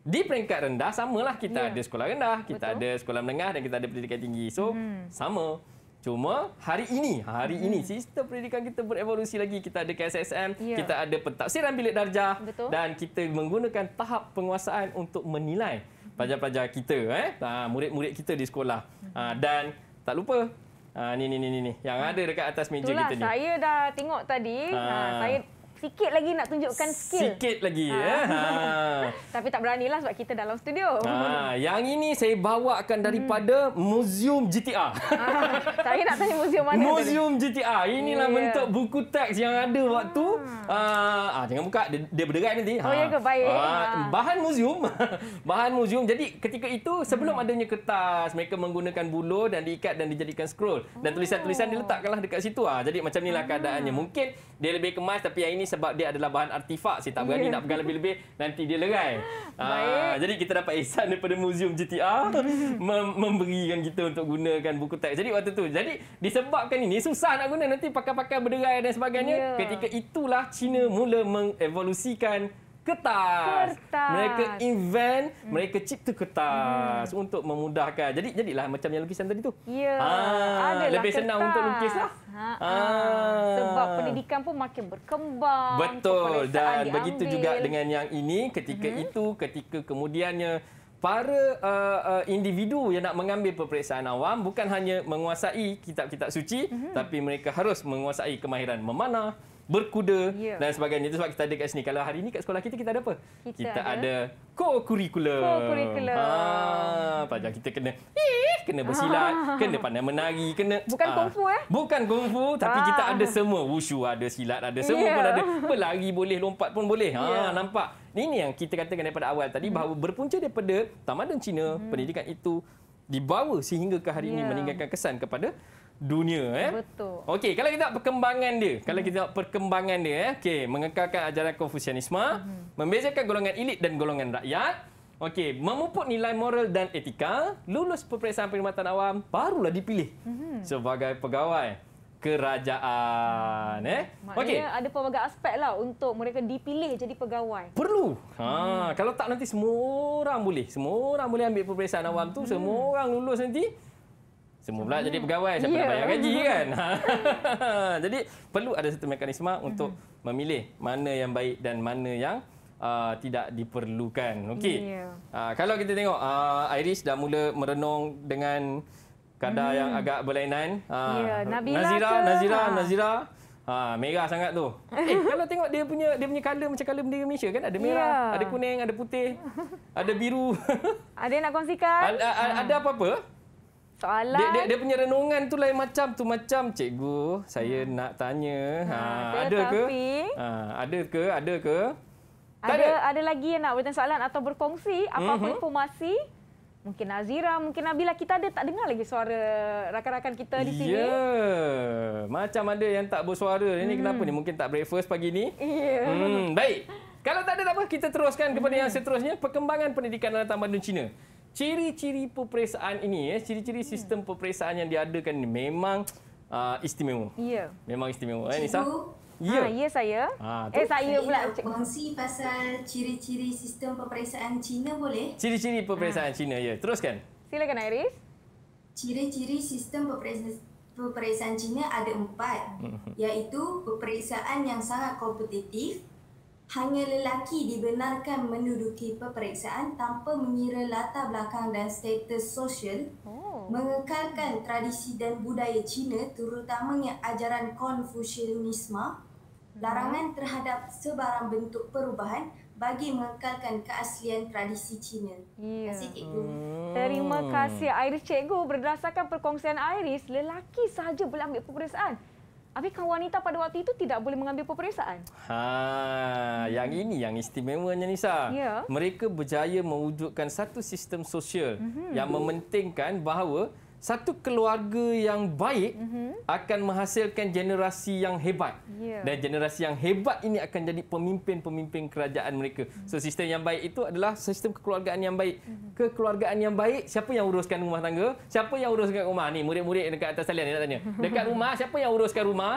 di peringkat rendah samalah kita yeah. ada sekolah rendah, kita Betul. ada sekolah menengah dan kita ada pendidikan tinggi. So hmm. sama. Cuma hari ini, hari hmm. ini sistem pendidikan kita berevolusi lagi. Kita ada KSSM, yeah. kita ada pentaksiran bilik darjah Betul. dan kita menggunakan tahap penguasaan untuk menilai pelajar-pelajar kita eh, ha, murid-murid kita di sekolah. Hmm. dan tak lupa Ha, ni, ni, ni, ni. Yang ha. ada dekat atas meja Itulah, kita ni. Itulah, saya dah tengok tadi. Ha. Ha, saya sikit lagi nak tunjukkan skill. Sikit lagi ha. ya. Ha. (laughs) Tapi tak berani lah sebab kita dalam studio. Ha. yang ini saya bawakan daripada hmm. Museum GTR. Ha. (laughs) Saya nak tanya museum mana? Museum tadi? GTR. Inilah yeah. bentuk buku teks yang ada waktu ha. Ha. Ha. jangan buka dia, dia berderai nanti. Ha. Oh ya ke baik. Ha. Bahan museum. (laughs) Bahan museum. Jadi ketika itu sebelum hmm. adanya kertas, mereka menggunakan bulu dan diikat dan dijadikan scroll dan tulisan-tulisan oh. diletakkanlah dekat situ ah. Jadi macam inilah keadaannya. Mungkin dia lebih kemas tapi yang ini sebab dia adalah bahan artifak. Saya tak berani yeah. nak pegang lebih-lebih. Nanti dia lerai. Aa, (laughs) ah, jadi kita dapat ihsan daripada Museum GTR (laughs) mem- memberikan kita untuk gunakan buku teks. Jadi waktu tu, jadi disebabkan ini susah nak guna nanti pakai-pakai berderai dan sebagainya. Yeah. Ketika itulah Cina mula mengevolusikan kertas. kertas. Mereka invent, hmm. mereka cipta kertas hmm. untuk memudahkan. Jadi jadilah macam yang lukisan tadi tu. Ya. Ha, lebih senang kertas. untuk lukislah. Ha, ha. ha. Sebab pendidikan pun makin berkembang. Betul dan diambil. begitu juga dengan yang ini ketika hmm. itu ketika kemudiannya para uh, uh, individu yang nak mengambil peperiksaan awam bukan hanya menguasai kitab-kitab suci hmm. tapi mereka harus menguasai kemahiran memanah berkuda yeah. dan sebagainya. Itu sebab kita ada kat sini. Kalau hari ini kat sekolah kita, kita ada apa? Kita, kita ada co-curriculum. Co-curriculum. Ha, ah, pajak kita kena eh, kena bersilat, ha. (laughs) kena pandai menari, kena... Bukan ha, ah, kungfu, eh? Bukan kungfu, tapi ha. kita ah. ada semua. Wushu ada, silat ada, semua yeah. pun ada. Pelari boleh, lompat pun boleh. Ha, yeah. Ya. nampak? Ini yang kita katakan daripada awal tadi, hmm. bahawa berpunca daripada tamadun Cina, hmm. pendidikan itu dibawa sehingga ke hari yeah. ini ya. meninggalkan kesan kepada dunia eh. Betul. Okey, kalau kita nak perkembangan dia, hmm. kalau kita nak perkembangan dia eh, okey, mengekalkan ajaran konfusianisme, hmm. membezakan golongan elit dan golongan rakyat, okey, memupuk nilai moral dan etika, lulus peperiksaan perkhidmatan awam, barulah dipilih hmm. sebagai pegawai kerajaan eh okey ada pelbagai lah untuk mereka dipilih jadi pegawai perlu ha hmm. kalau tak nanti semua orang boleh semua orang boleh ambil peperiksaan awam tu mhm. semua orang lulus nanti semua pula jadi hmm. pegawai siapa yeah. nak bayar gaji (laughs) kan. (laughs) jadi perlu ada satu mekanisme untuk hmm. memilih mana yang baik dan mana yang uh, tidak diperlukan. Okey. Yeah. Uh, kalau kita tengok uh, Iris dah mula merenung dengan kadar mm. yang agak berlainan. Uh, yeah. Nabila Nazira, ke? Nazira, ha. Nazira. Ha, merah sangat tu. Eh, (laughs) kalau tengok dia punya dia punya color macam color bendera Malaysia kan? Ada ya. merah, yeah. ada kuning, ada putih, ada biru. ada nak kongsikan? ada apa-apa? soalan. Dia, dia, dia punya renungan tu lain macam tu macam cikgu. Saya hmm. nak tanya. Ha, ha ada ke? Tapi... Ha, ada ke? Ada ke? Ada, ada ada lagi yang nak bertanya soalan atau berkongsi apa-apa mm-hmm. informasi? Mungkin Azira, mungkin Nabila kita ada tak dengar lagi suara rakan-rakan kita di sini. Ya. Yeah. Macam ada yang tak bersuara. Ini hmm. kenapa ni? Mungkin tak breakfast pagi ni? Yeah. Hmm, baik. Kalau tak ada tak apa, kita teruskan kepada yang mhm. seterusnya, perkembangan pendidikan dalam tamadun Cina ciri-ciri peperiksaan ini ya ciri-ciri hmm. sistem peperiksaan yang diadakan ini memang uh, istimewa. Ya. Memang istimewa. Eh, ya Nisa. Ah, ya. ya saya. Ha, eh saya pula kongsi pasal ciri-ciri sistem peperiksaan Cina boleh? Ciri-ciri ah. peperiksaan ha. Cina ya. Teruskan. Silakan Iris. Ciri-ciri sistem peperiksaan Cina ada empat. Hmm. iaitu peperiksaan yang sangat kompetitif, hanya lelaki dibenarkan menduduki peperiksaan tanpa mengira latar belakang dan status sosial oh. mengekalkan tradisi dan budaya Cina terutamanya ajaran Konfusianisme larangan hmm. terhadap sebarang bentuk perubahan bagi mengekalkan keaslian tradisi Cina. Yeah. Terima kasih hmm. Terima kasih Iris cikgu. Berdasarkan perkongsian Iris, lelaki sahaja boleh ambil peperiksaan. Habis kalau wanita pada waktu itu tidak boleh mengambil peperiksaan. Ha, yang hmm. ini yang istimewanya Nisa. Ya. Mereka berjaya mewujudkan satu sistem sosial hmm. yang mementingkan bahawa satu keluarga yang baik mm-hmm. akan menghasilkan generasi yang hebat. Yeah. Dan generasi yang hebat ini akan jadi pemimpin-pemimpin kerajaan mereka. Mm-hmm. So sistem yang baik itu adalah sistem kekeluargaan yang baik. Mm-hmm. Kekeluargaan yang baik, siapa yang uruskan rumah tangga? Siapa yang uruskan rumah? Ni murid-murid dekat atas talian ni nak tanya. (laughs) Dekat rumah, siapa yang uruskan rumah?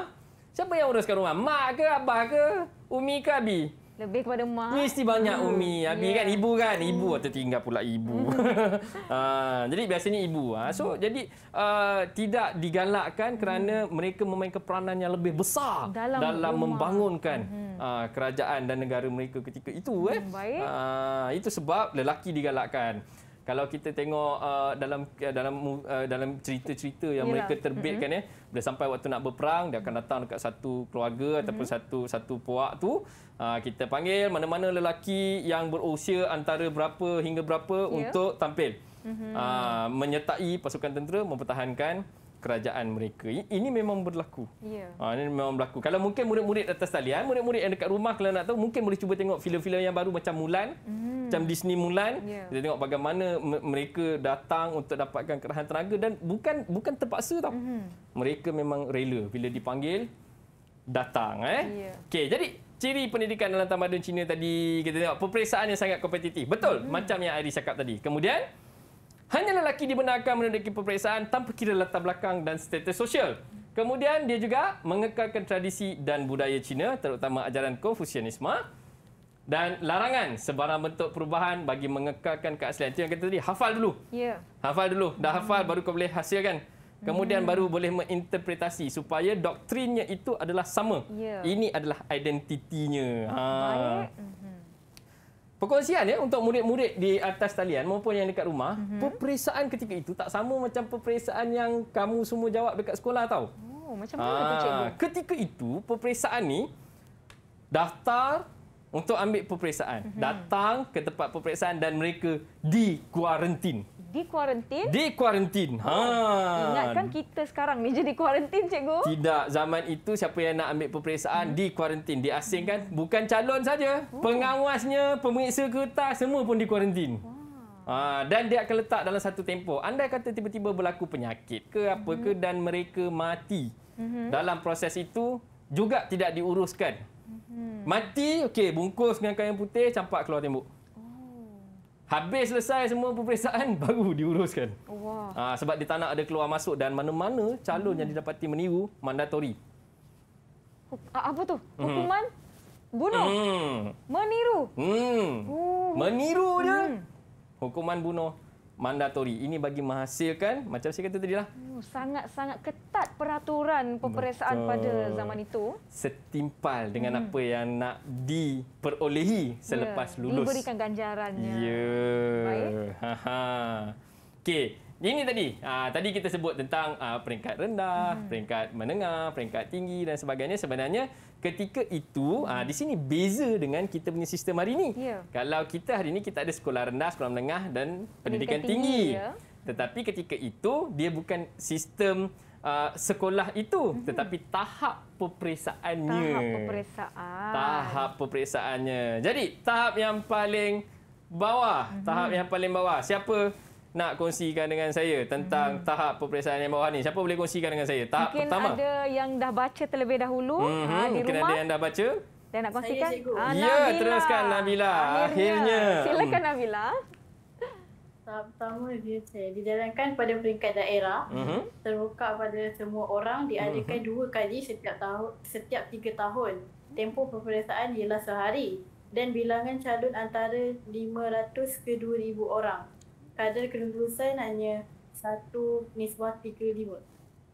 Siapa yang uruskan rumah? Mak ke abah ke? Umi ke abi? Lebih kepada mak. Mesti banyak ibu. Hmm. Umi. Abi yeah. kan ya. ibu kan? Hmm. Ibu atau tinggal pula ibu. uh, (laughs) jadi biasanya ibu. Uh. So, jadi uh, tidak digalakkan kerana hmm. mereka memainkan peranan yang lebih besar dalam, dalam membangunkan hmm. uh, kerajaan dan negara mereka ketika itu. Eh. Hmm, baik. Uh, itu sebab lelaki digalakkan kalau kita tengok uh, dalam uh, dalam uh, dalam cerita-cerita yang Yalah. mereka terbitkan mm-hmm. ya bila sampai waktu nak berperang dia akan datang dekat satu keluarga mm-hmm. ataupun satu satu puak tu uh, kita panggil mana-mana lelaki yang berusia antara berapa hingga berapa yeah. untuk tampil mm-hmm. uh, menyertai pasukan tentera mempertahankan kerajaan mereka. Ini memang berlaku. Yeah. Ha, ini memang berlaku. Kalau mungkin murid-murid atas talian, ha, murid-murid yang dekat rumah kalau nak tahu, mungkin boleh cuba tengok filem-filem yang baru macam Mulan, mm. macam Disney Mulan. Yeah. Kita tengok bagaimana mereka datang untuk dapatkan kerahan tenaga dan bukan bukan terpaksa tau. Mm-hmm. Mereka memang rela bila dipanggil datang. Eh? Yeah. Okay, jadi ciri pendidikan dalam tamadun Cina tadi, kita tengok peperiksaan yang sangat kompetitif. Betul, mm-hmm. macam yang Airi cakap tadi. Kemudian, hanya lelaki dibenarkan menduduki peperiksaan tanpa kira latar belakang dan status sosial. Kemudian dia juga mengekalkan tradisi dan budaya Cina terutama ajaran Konfusianisme dan larangan sebarang bentuk perubahan bagi mengekalkan keaslian. Itu yang kata tadi, hafal dulu. Ya. Hafal dulu. Dah hafal hmm. baru kau boleh hasilkan. Kemudian hmm. baru boleh menginterpretasi supaya doktrinnya itu adalah sama. Yeah. Ini adalah identitinya. Ha. Baik. hmm perkongsian ya untuk murid-murid di atas talian maupun yang dekat rumah, mm-hmm. peperiksaan ketika itu tak sama macam peperiksaan yang kamu semua jawab dekat sekolah tau. Oh, macam mana Aa, tu ah, cikgu? Ketika itu peperiksaan ni daftar untuk ambil peperiksaan, mm-hmm. datang ke tempat peperiksaan dan mereka di kuarantin di kuarantin. Di kuarantin. Ha. Ingatkan kita sekarang ni jadi kuarantin cikgu. Tidak, zaman itu siapa yang nak ambil peperiksaan hmm. di kuarantin, diasingkan bukan calon saja, hmm. pengawasnya, pemeriksa kertas semua pun di kuarantin. Hmm. Ha, dan dia akan letak dalam satu tempoh. Andai kata tiba-tiba berlaku penyakit ke apa ke hmm. dan mereka mati. Hmm. Dalam proses itu juga tidak diuruskan. Hmm. Mati, okey, bungkus dengan kain putih, campak keluar tembok. Habis selesai semua peperiksaan, (laughs) baru diuruskan. Wow. Ha, ah, sebab dia tak nak ada keluar masuk dan mana-mana calon hmm. yang didapati meniru, mandatori. Apa tu? Hmm. Hukuman? Hmm. Bunuh? Hmm. Meniru? Hmm. Oh. Meniru je? Hmm. Hukuman bunuh mandatori. Ini bagi menghasilkan macam saya kata tadi lah. Oh, sangat-sangat ketat peraturan peperiksaan Betul. pada zaman itu. Setimpal dengan hmm. apa yang nak diperolehi selepas ya, lulus. Diberikan ganjarannya. Ya. Baik. Ha-ha. Okey, ini tadi, uh, tadi kita sebut tentang uh, peringkat rendah, hmm. peringkat menengah, peringkat tinggi dan sebagainya. Sebenarnya ketika itu, hmm. uh, di sini beza dengan kita punya sistem hari ini. Yeah. Kalau kita hari ini kita ada sekolah rendah, sekolah menengah dan pendidikan, pendidikan tinggi. tinggi. Yeah. Tetapi ketika itu, dia bukan sistem uh, sekolah itu. Hmm. Tetapi tahap peperiksaannya. Tahap peperiksaan. Tahap peperiksaannya. Jadi, tahap yang paling bawah. Hmm. Tahap yang paling bawah. Siapa? Siapa? nak kongsikan dengan saya tentang hmm. tahap peperiksaan yang bawah ni. Siapa boleh kongsikan dengan saya? Tahap Mungkin pertama. Mungkin ada yang dah baca terlebih dahulu hmm. ha, di rumah. Mungkin ada yang dah baca. Dan nak kongsikan? Saya, ah, Ha, ya, teruskan Nabila. Akhirnya. Akhirnya. Silakan hmm. Nabila. Tahap pertama dia saya dijalankan pada peringkat daerah. hmm Terbuka pada semua orang diadakan hmm dua kali setiap tahun setiap tiga tahun. Tempoh peperiksaan ialah sehari dan bilangan calon antara 500 ke 2000 orang kadar kelulusan nanya satu nisbah tiga lima.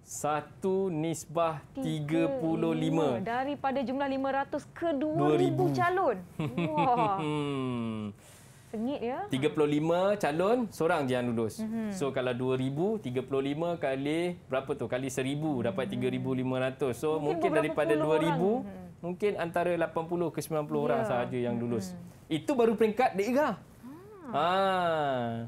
Satu nisbah tiga puluh lima. Daripada jumlah lima ratus ke dua ribu calon. Wah. (laughs) Sengit ya. Tiga puluh lima calon, seorang je yang lulus. Mm-hmm. So kalau dua ribu, tiga puluh lima kali berapa tu? Kali seribu dapat hmm. tiga ribu lima ratus. So mungkin, mungkin daripada dua ribu, mungkin antara lapan puluh ke sembilan puluh ya. orang sahaja yang lulus. Hmm. Itu baru peringkat daerah. Ha.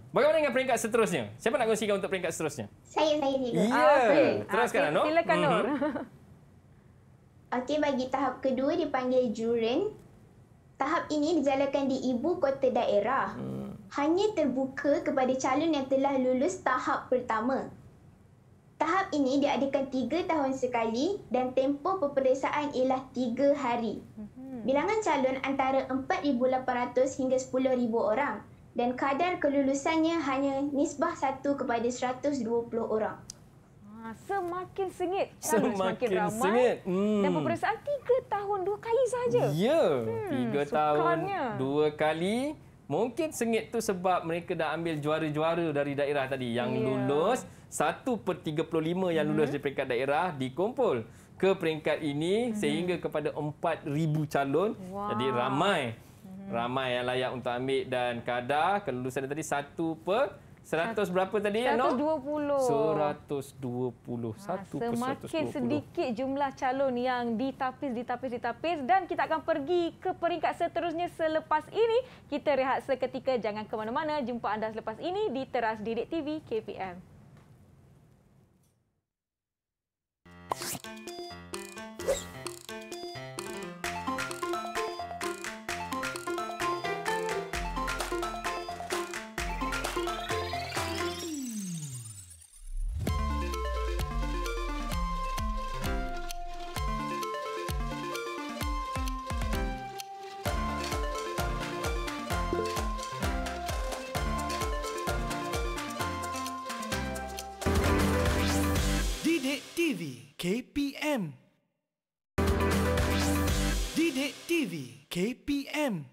Bagaimana dengan peringkat seterusnya? Siapa nak kongsikan untuk peringkat seterusnya? Saya, saya sila. Ya, yeah. okay. teruskan ah, Anur. Okay. Silakan Anur. Mm-hmm. (laughs) Okey, bagi tahap kedua dipanggil Jurin. Tahap ini dijalankan di ibu kota daerah. Hmm. Hanya terbuka kepada calon yang telah lulus tahap pertama. Tahap ini diadakan tiga tahun sekali dan tempoh peperiksaan ialah tiga hari. Mhm. Bilangan calon antara 4,800 hingga 10,000 orang dan kadar kelulusannya hanya nisbah satu kepada 120 orang. Ah, semakin sengit, kan? semakin, semakin ramai sengit. Hmm. dan peperiksaan tiga tahun dua kali saja. Ya, hmm, tiga hmm, tahun dua kali. Mungkin sengit tu sebab mereka dah ambil juara-juara dari daerah tadi. Yang yeah. lulus, satu per tiga puluh lima yang hmm. lulus hmm. di peringkat daerah dikumpul ke peringkat ini hmm. sehingga kepada empat ribu calon. Wow. Jadi ramai. Hmm. Ramai yang layak untuk ambil dan kadar kelulusan tadi satu per seratus ha. berapa tadi? 120. No? 120. Ha, 1 per 120. Semakin sedikit jumlah calon yang ditapis, ditapis, ditapis dan kita akan pergi ke peringkat seterusnya selepas ini. Kita rehat seketika. Jangan ke mana-mana. Jumpa anda selepas ini di Teras Didik TV KPM. KPM. Didik TV KPM.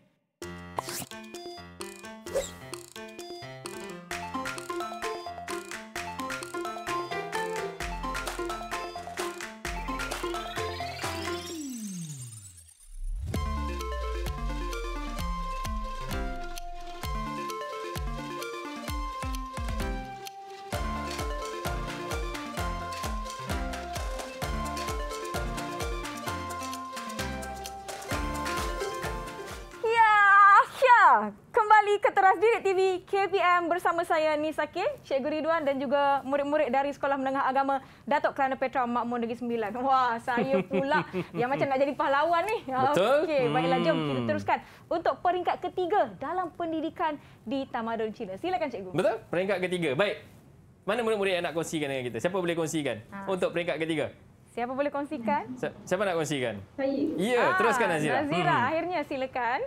kembali ke Teras Diri TV KPM bersama saya Nisa K, Cikgu Ridwan dan juga murid-murid dari Sekolah Menengah Agama Datuk Kerana Petra Makmur Negeri Sembilan. Wah, saya pula (laughs) yang macam nak jadi pahlawan ni. Ah, Betul. Okey, baiklah jom kita hmm. teruskan untuk peringkat ketiga dalam pendidikan di Tamadun Cina. Silakan Cikgu. Betul, peringkat ketiga. Baik. Mana murid-murid yang nak kongsikan dengan kita? Siapa boleh kongsikan ha. untuk peringkat ketiga? Siapa boleh kongsikan? Siapa nak kongsikan? Saya. Ya, ah, teruskan Nazira. Nazira, hmm. akhirnya silakan.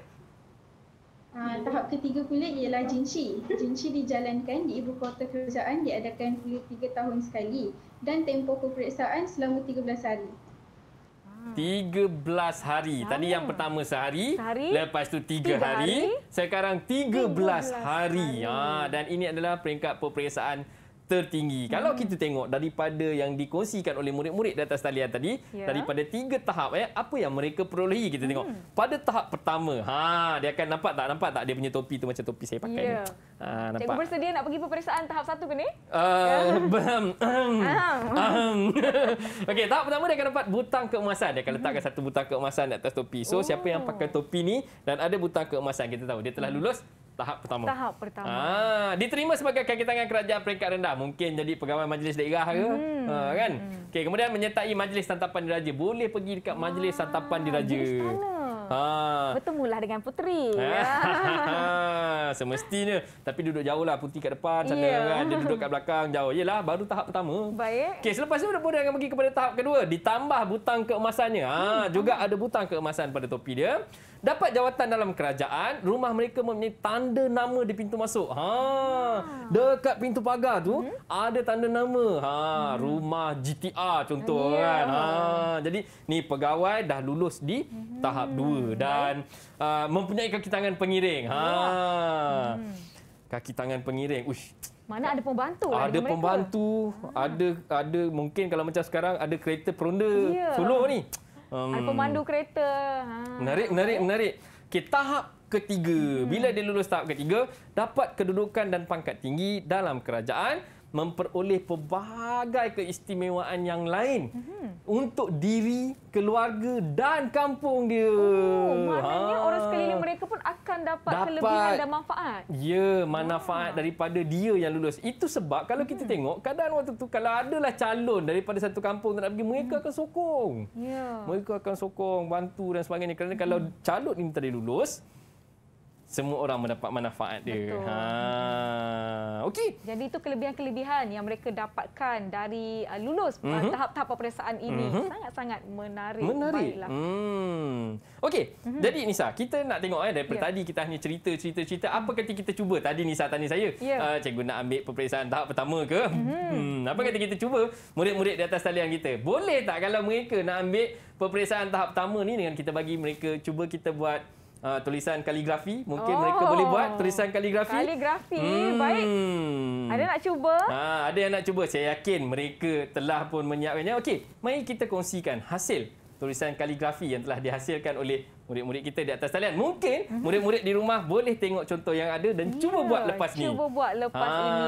Ah, tahap ketiga pula ialah jinci. Jinci dijalankan di ibu kota kerajaan diadakan pula tiga tahun sekali dan tempoh peperiksaan selama tiga belas hari. Ah. Tiga belas hari. Ah. Tadi yang pertama sehari, sehari lepas tu tiga hari. hari, sekarang tiga belas hari. hari. Ha dan ini adalah peringkat peperiksaan tertinggi. Hmm. Kalau kita tengok daripada yang dikongsikan oleh murid-murid di atas talian tadi, ya. daripada tiga tahap eh, apa yang mereka perolehi kita tengok. Hmm. Pada tahap pertama, ha dia akan nampak tak nampak tak dia punya topi tu macam topi saya pakai ya. ni. Ha nampak. Cikgu bersedia nak pergi peperiksaan tahap satu ke ni? Uh, (laughs) Okey, tahap pertama dia akan dapat butang keemasan. Dia akan hmm. letakkan hmm. satu butang keemasan di atas topi. So oh. siapa yang oh. pakai topi ni dan ada butang keemasan kita tahu dia telah hmm. lulus tahap pertama. Tahap pertama. Ah, diterima sebagai kaki tangan kerajaan peringkat rendah. Mungkin jadi pegawai majlis daerah ke. Hmm. Ha, kan? Hmm. Okay, kemudian menyertai majlis santapan diraja. Boleh pergi dekat majlis Wah, santapan diraja. Ha. Bertemulah dengan puteri. (laughs) Ya. Ah, semestinya. Tapi duduk jauhlah lah. Puteri kat depan. Sana yeah. kan? Dia duduk kat belakang. Jauh. Yelah, baru tahap pertama. Baik. Okay, selepas itu, boleh akan pergi kepada tahap kedua. Ditambah butang keemasannya. Ha, hmm. Juga ada butang keemasan pada topi dia dapat jawatan dalam kerajaan, rumah mereka mempunyai tanda nama di pintu masuk. Ha, ah. dekat pintu pagar tu hmm. ada tanda nama. Ha, hmm. rumah GTR contoh yeah. Ya. kan. Ha, jadi ni pegawai dah lulus di hmm. tahap 2 dan uh, mempunyai kaki tangan pengiring. Ha. Ya. Hmm. Kaki tangan pengiring. Ush. Mana ada pembantu? Eh, ada pembantu, ha. ada ada mungkin kalau macam sekarang ada kereta peronda yeah. solo ni. Hmm. Ada pemandu kereta. Ha. Menarik, menarik, menarik. Okay, tahap ketiga. Bila hmm. dia lulus tahap ketiga, dapat kedudukan dan pangkat tinggi dalam kerajaan memperoleh pelbagai keistimewaan yang lain mm-hmm. untuk diri, keluarga dan kampung dia. Oh, maknanya ha. orang sekeliling mereka pun akan dapat, dapat. kelebihan dan manfaat. Ya, manfaat oh. daripada dia yang lulus. Itu sebab kalau kita hmm tengok keadaan waktu tu kalau adalah calon daripada satu kampung tak nak pergi, mereka hmm akan sokong. Yeah. Mereka akan sokong, bantu dan sebagainya kerana hmm kalau calon ini tadi lulus, semua orang mendapat manfaat dia. Betul. Ha. Hmm. Okey. Jadi itu kelebihan-kelebihan yang mereka dapatkan dari uh, lulus uh-huh. tahap-tahap peperiksaan ini uh-huh. sangat-sangat menarik. Menarik. Baiklah. Hmm. Okey. Uh-huh. Jadi Nisa, kita nak tengok eh daripada yeah. tadi kita hanya cerita-cerita-cerita apa kata kita cuba tadi Nisa tanya saya, yeah. Ya. uh, cikgu nak ambil peperiksaan tahap pertama ke? Uh-huh. Hmm. Apa kata kita cuba murid-murid di atas talian kita. Boleh tak kalau mereka nak ambil peperiksaan tahap pertama ni dengan kita bagi mereka cuba kita buat uh, tulisan kaligrafi. Mungkin oh. mereka boleh buat tulisan kaligrafi. Kaligrafi, hmm. baik. Ada nak cuba? Ha, ada yang nak cuba. Saya yakin mereka telah pun menyiapkannya. Okey, mari kita kongsikan hasil tulisan kaligrafi yang telah dihasilkan oleh murid-murid kita di atas talian. Mungkin mhm. murid-murid di rumah boleh tengok contoh yang ada dan yeah, cuba ya, buat lepas ni. Cuba buat lepas ha, ini.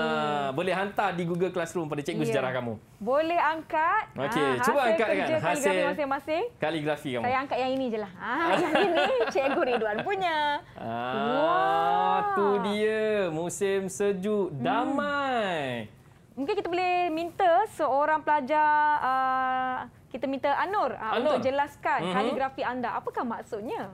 Boleh hantar di Google Classroom pada cikgu yeah. sejarah kamu. Boleh angkat. Okey, ha, cuba angkat kan. Kaligrafi hasil masing-masing. Kaligrafi kamu. Saya angkat yang ini je lah. Ha, (laughs) yang ini cikgu Ridwan punya. Ha, wow. tu dia musim sejuk damai. Hmm. Mungkin kita boleh minta seorang pelajar, ah, kita minta Anur, ah, Anur. untuk jelaskan mm-hmm. kaligrafi anda. Apakah maksudnya?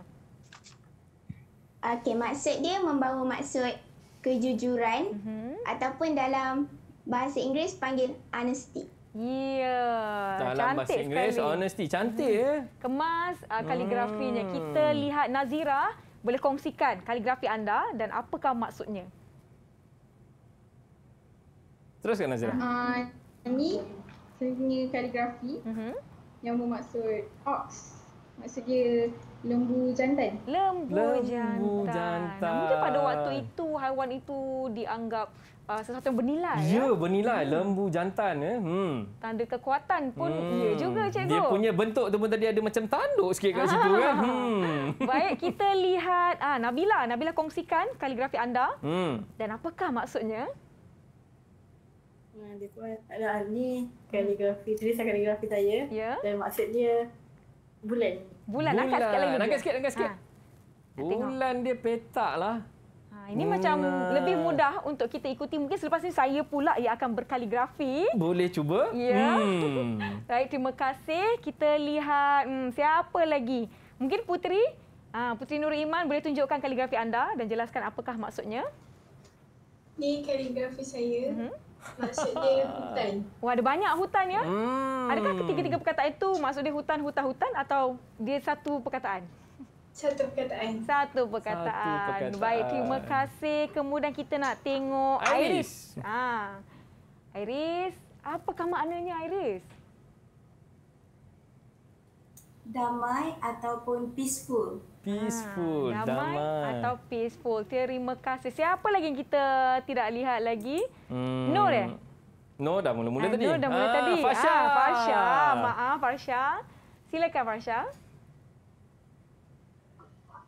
Okay, maksud dia membawa maksud kejujuran mm-hmm. ataupun dalam bahasa Inggeris panggil honesty. Ya, yeah. cantik Dalam bahasa Inggeris, sekali. Honesty, mhm. cantik ya. Mm-hmm. Kemas uh, kaligrafinya. Mm. Kita lihat Nazira boleh kongsikan kaligrafi anda dan apakah maksudnya. Teruskan Nazira. Uh, ini seni kaligrafi uh-huh. yang bermaksud ox. Maksudnya lembu jantan. Lembu, lembu jantan. jantan. Mungkin pada waktu itu haiwan itu dianggap uh, sesuatu yang bernilai. Ya, ya? bernilai. Hmm. Lembu jantan. Eh? Hmm. Tanda kekuatan pun hmm. ya juga, cikgu. Dia punya bentuk tu pun tadi ada macam tanduk sikit kat ah. situ. kan? hmm. (laughs) Baik, kita lihat ah, Nabila. Nabila kongsikan kaligrafi anda. Hmm. Dan apakah maksudnya? dia pun eh, ada ahli kaligrafi. Jadi lah saya kaligrafi saya. Ya. Dan maksudnya bulan. Bulan, nak angkat sikit lagi. Angkat sikit, angkat sikit. Ha. Bulan dia petak lah. Ha, ini hmm. macam lebih mudah untuk kita ikuti. Mungkin selepas ini saya pula yang akan berkaligrafi. Boleh cuba. Ya. Hmm. (laughs) Baik, terima kasih. Kita lihat hmm, siapa lagi. Mungkin Putri. Ha, Putri Nur Iman boleh tunjukkan kaligrafi anda dan jelaskan apakah maksudnya. Ini kaligrafi saya. Hmm. Maksudnya hutan. Wah, ada banyak hutan ya. Hmm. Adakah ketiga-tiga perkataan itu maksudnya hutan, hutan, hutan atau dia satu perkataan? Satu perkataan. Satu perkataan. Satu perkataan. Baik, terima kasih. Kemudian kita nak tengok Iris. Iris. Ha. Iris, apakah maknanya Iris? damai ataupun peaceful. Peaceful, ha, damai, damai atau peaceful. Terima kasih. Siapa lagi yang kita tidak lihat lagi? Hmm. Nur ya? Nur dah mula-mula ah, tadi. Nur dah mula ha, tadi. Farsha. Ha, Farsha. Maaf Farsha. Silakan Farsha.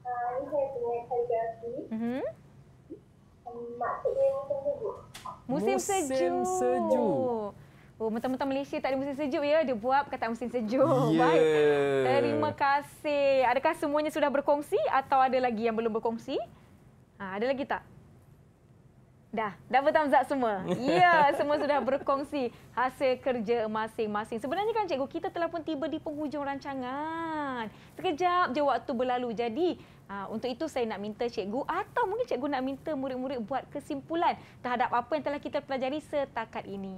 Uh, ini saya punya kaligrafi. Maksudnya musim sejuk. Musim sejuk. Oh, mentang-mentang Malaysia tak ada musim sejuk ya. Dia buat kata musim sejuk. Yeah. Baik. Terima kasih. Adakah semuanya sudah berkongsi atau ada lagi yang belum berkongsi? Ha, ada lagi tak? Dah, dah bertamzak semua. (laughs) Ya, semua sudah berkongsi hasil kerja masing-masing. Sebenarnya kan cikgu, kita telah pun tiba di penghujung rancangan. Sekejap je waktu berlalu. Jadi, ha, untuk itu saya nak minta cikgu atau mungkin cikgu nak minta murid-murid buat kesimpulan terhadap apa yang telah kita pelajari setakat ini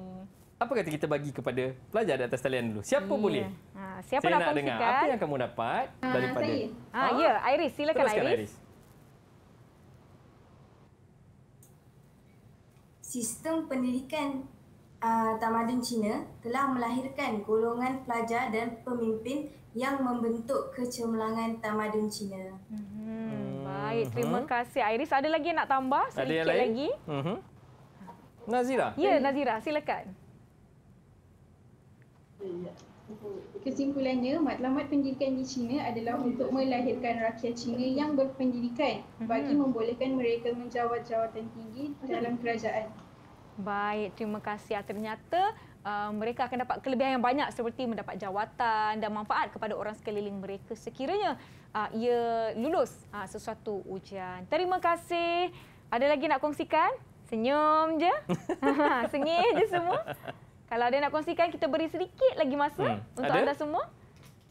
apa kata kita bagi kepada pelajar di atas talian dulu? Siapa yeah. Hmm. boleh? Ha, siapa saya nak dengar apa yang kamu dapat ha, daripada... Saya. Ha, ha? Ya, oh. Iris. Silakan, Iris. Iris. Sistem pendidikan uh, tamadun Cina telah melahirkan golongan pelajar dan pemimpin yang membentuk kecemerlangan tamadun Cina. Hmm. hmm. Baik, terima uh kasih Iris. Ada lagi yang nak tambah? ada yang lain? lagi. uh Nazira. Ya, Nazira, silakan. Kesimpulannya, matlamat pendidikan di China adalah untuk melahirkan rakyat China yang berpendidikan mhm. bagi membolehkan mereka menjawat jawatan tinggi dalam kerajaan. Baik, terima kasih. Ternyata uh, mereka akan dapat kelebihan yang banyak seperti mendapat jawatan dan manfaat kepada orang sekeliling mereka sekiranya uh, ia lulus uh, sesuatu ujian. Terima kasih. Ada lagi nak kongsikan? Senyum je. (laughs) (laughs) Sengih je semua. Kalau ada nak kongsikan, kita beri sedikit lagi masa hmm. untuk ada? anda semua.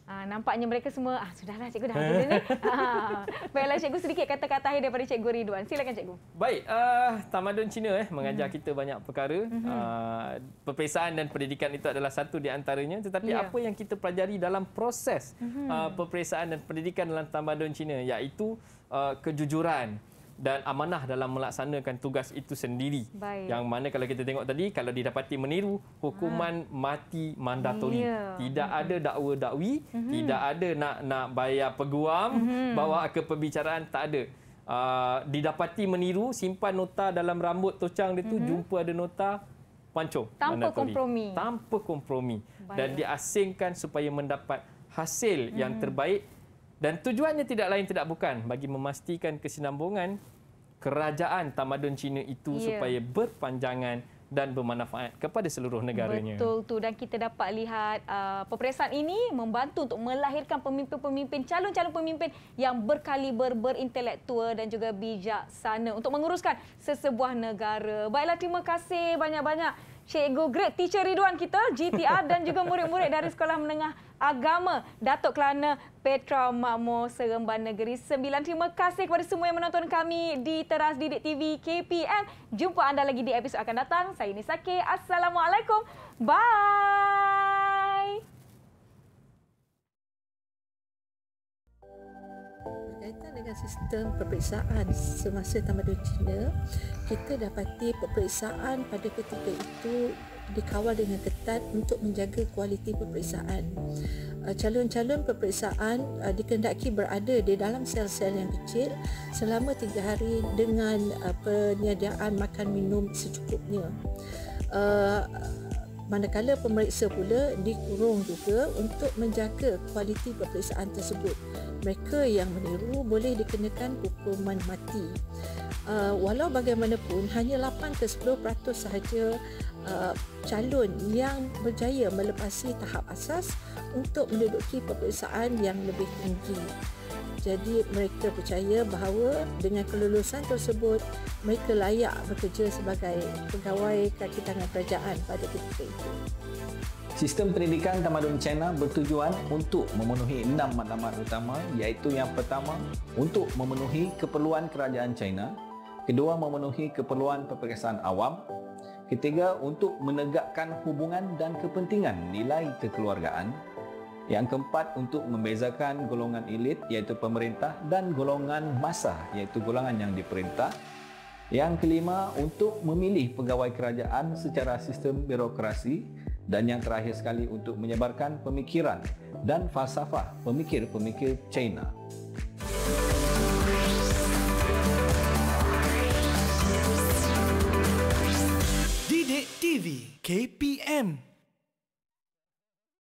Ha, nampaknya mereka semua, ah, sudahlah cikgu dah habis ini. Ha. (laughs) Ah, baiklah cikgu, sedikit kata-kata akhir daripada cikgu Ridwan. Silakan cikgu. Baik, uh, tamadun Cina eh, mengajar hmm. kita banyak perkara. Hmm. Uh, perpesaan dan pendidikan itu adalah satu di antaranya. Tetapi yeah. apa yang kita pelajari dalam proses hmm. uh, perpesaan dan pendidikan dalam tamadun Cina, iaitu uh, kejujuran, dan amanah dalam melaksanakan tugas itu sendiri. Baik. Yang mana kalau kita tengok tadi, kalau didapati meniru, hukuman ha. mati mandatori. Yeah. Tidak hmm ada dakwa-dakwi, hmm tidak ada nak nak bayar peguam, hmm bawa ke perbicaraan, tak ada. Uh, didapati meniru, simpan nota dalam rambut tocang dia tu, hmm jumpa ada nota, pancung Tanpa mandatori. kompromi. Tanpa kompromi. Baik. Dan diasingkan supaya mendapat hasil hmm yang mm-hmm. terbaik dan tujuannya tidak lain tidak bukan bagi memastikan kesinambungan kerajaan tamadun Cina itu yeah. supaya berpanjangan dan bermanfaat kepada seluruh negaranya. Betul tu dan kita dapat lihat uh, peperiksaan ini membantu untuk melahirkan pemimpin-pemimpin calon-calon pemimpin yang berkaliber berintelektual dan juga bijaksana untuk menguruskan sesebuah negara. Baiklah terima kasih banyak-banyak Cikgu Great Teacher Ridwan kita, GTR dan juga murid-murid dari Sekolah Menengah Agama Datuk Kelana Petra Makmur Seremban Negeri Sembilan. Terima kasih kepada semua yang menonton kami di Teras Didik TV KPM. Jumpa anda lagi di episod akan datang. Saya Nisa K. Assalamualaikum. Bye. berkaitan dengan sistem peperiksaan semasa tamadun Cina kita dapati peperiksaan pada ketika itu dikawal dengan ketat untuk menjaga kualiti peperiksaan eh, calon-calon peperiksaan eh, dikendaki berada di dalam sel-sel yang kecil selama tiga hari dengan eh, penyediaan makan minum secukupnya manakala pemeriksa pula dikurung juga untuk menjaga kualiti peperiksaan tersebut mereka yang meniru boleh dikenakan hukuman mati. Uh, walau bagaimanapun hanya 8 ke 10% sahaja uh, calon yang berjaya melepasi tahap asas untuk menduduki peperiksaan yang lebih tinggi. Jadi mereka percaya bahawa dengan kelulusan tersebut mereka layak bekerja sebagai pegawai kaki tangan kerajaan pada ketika itu. Sistem pendidikan tamadun China bertujuan untuk memenuhi enam matlamat utama iaitu yang pertama untuk memenuhi keperluan kerajaan China, kedua memenuhi keperluan peperiksaan awam, ketiga untuk menegakkan hubungan dan kepentingan nilai kekeluargaan yang keempat untuk membezakan golongan elit iaitu pemerintah dan golongan masa, iaitu golongan yang diperintah. Yang kelima untuk memilih pegawai kerajaan secara sistem birokrasi dan yang terakhir sekali untuk menyebarkan pemikiran dan falsafah pemikir-pemikir China. Didik TV KPM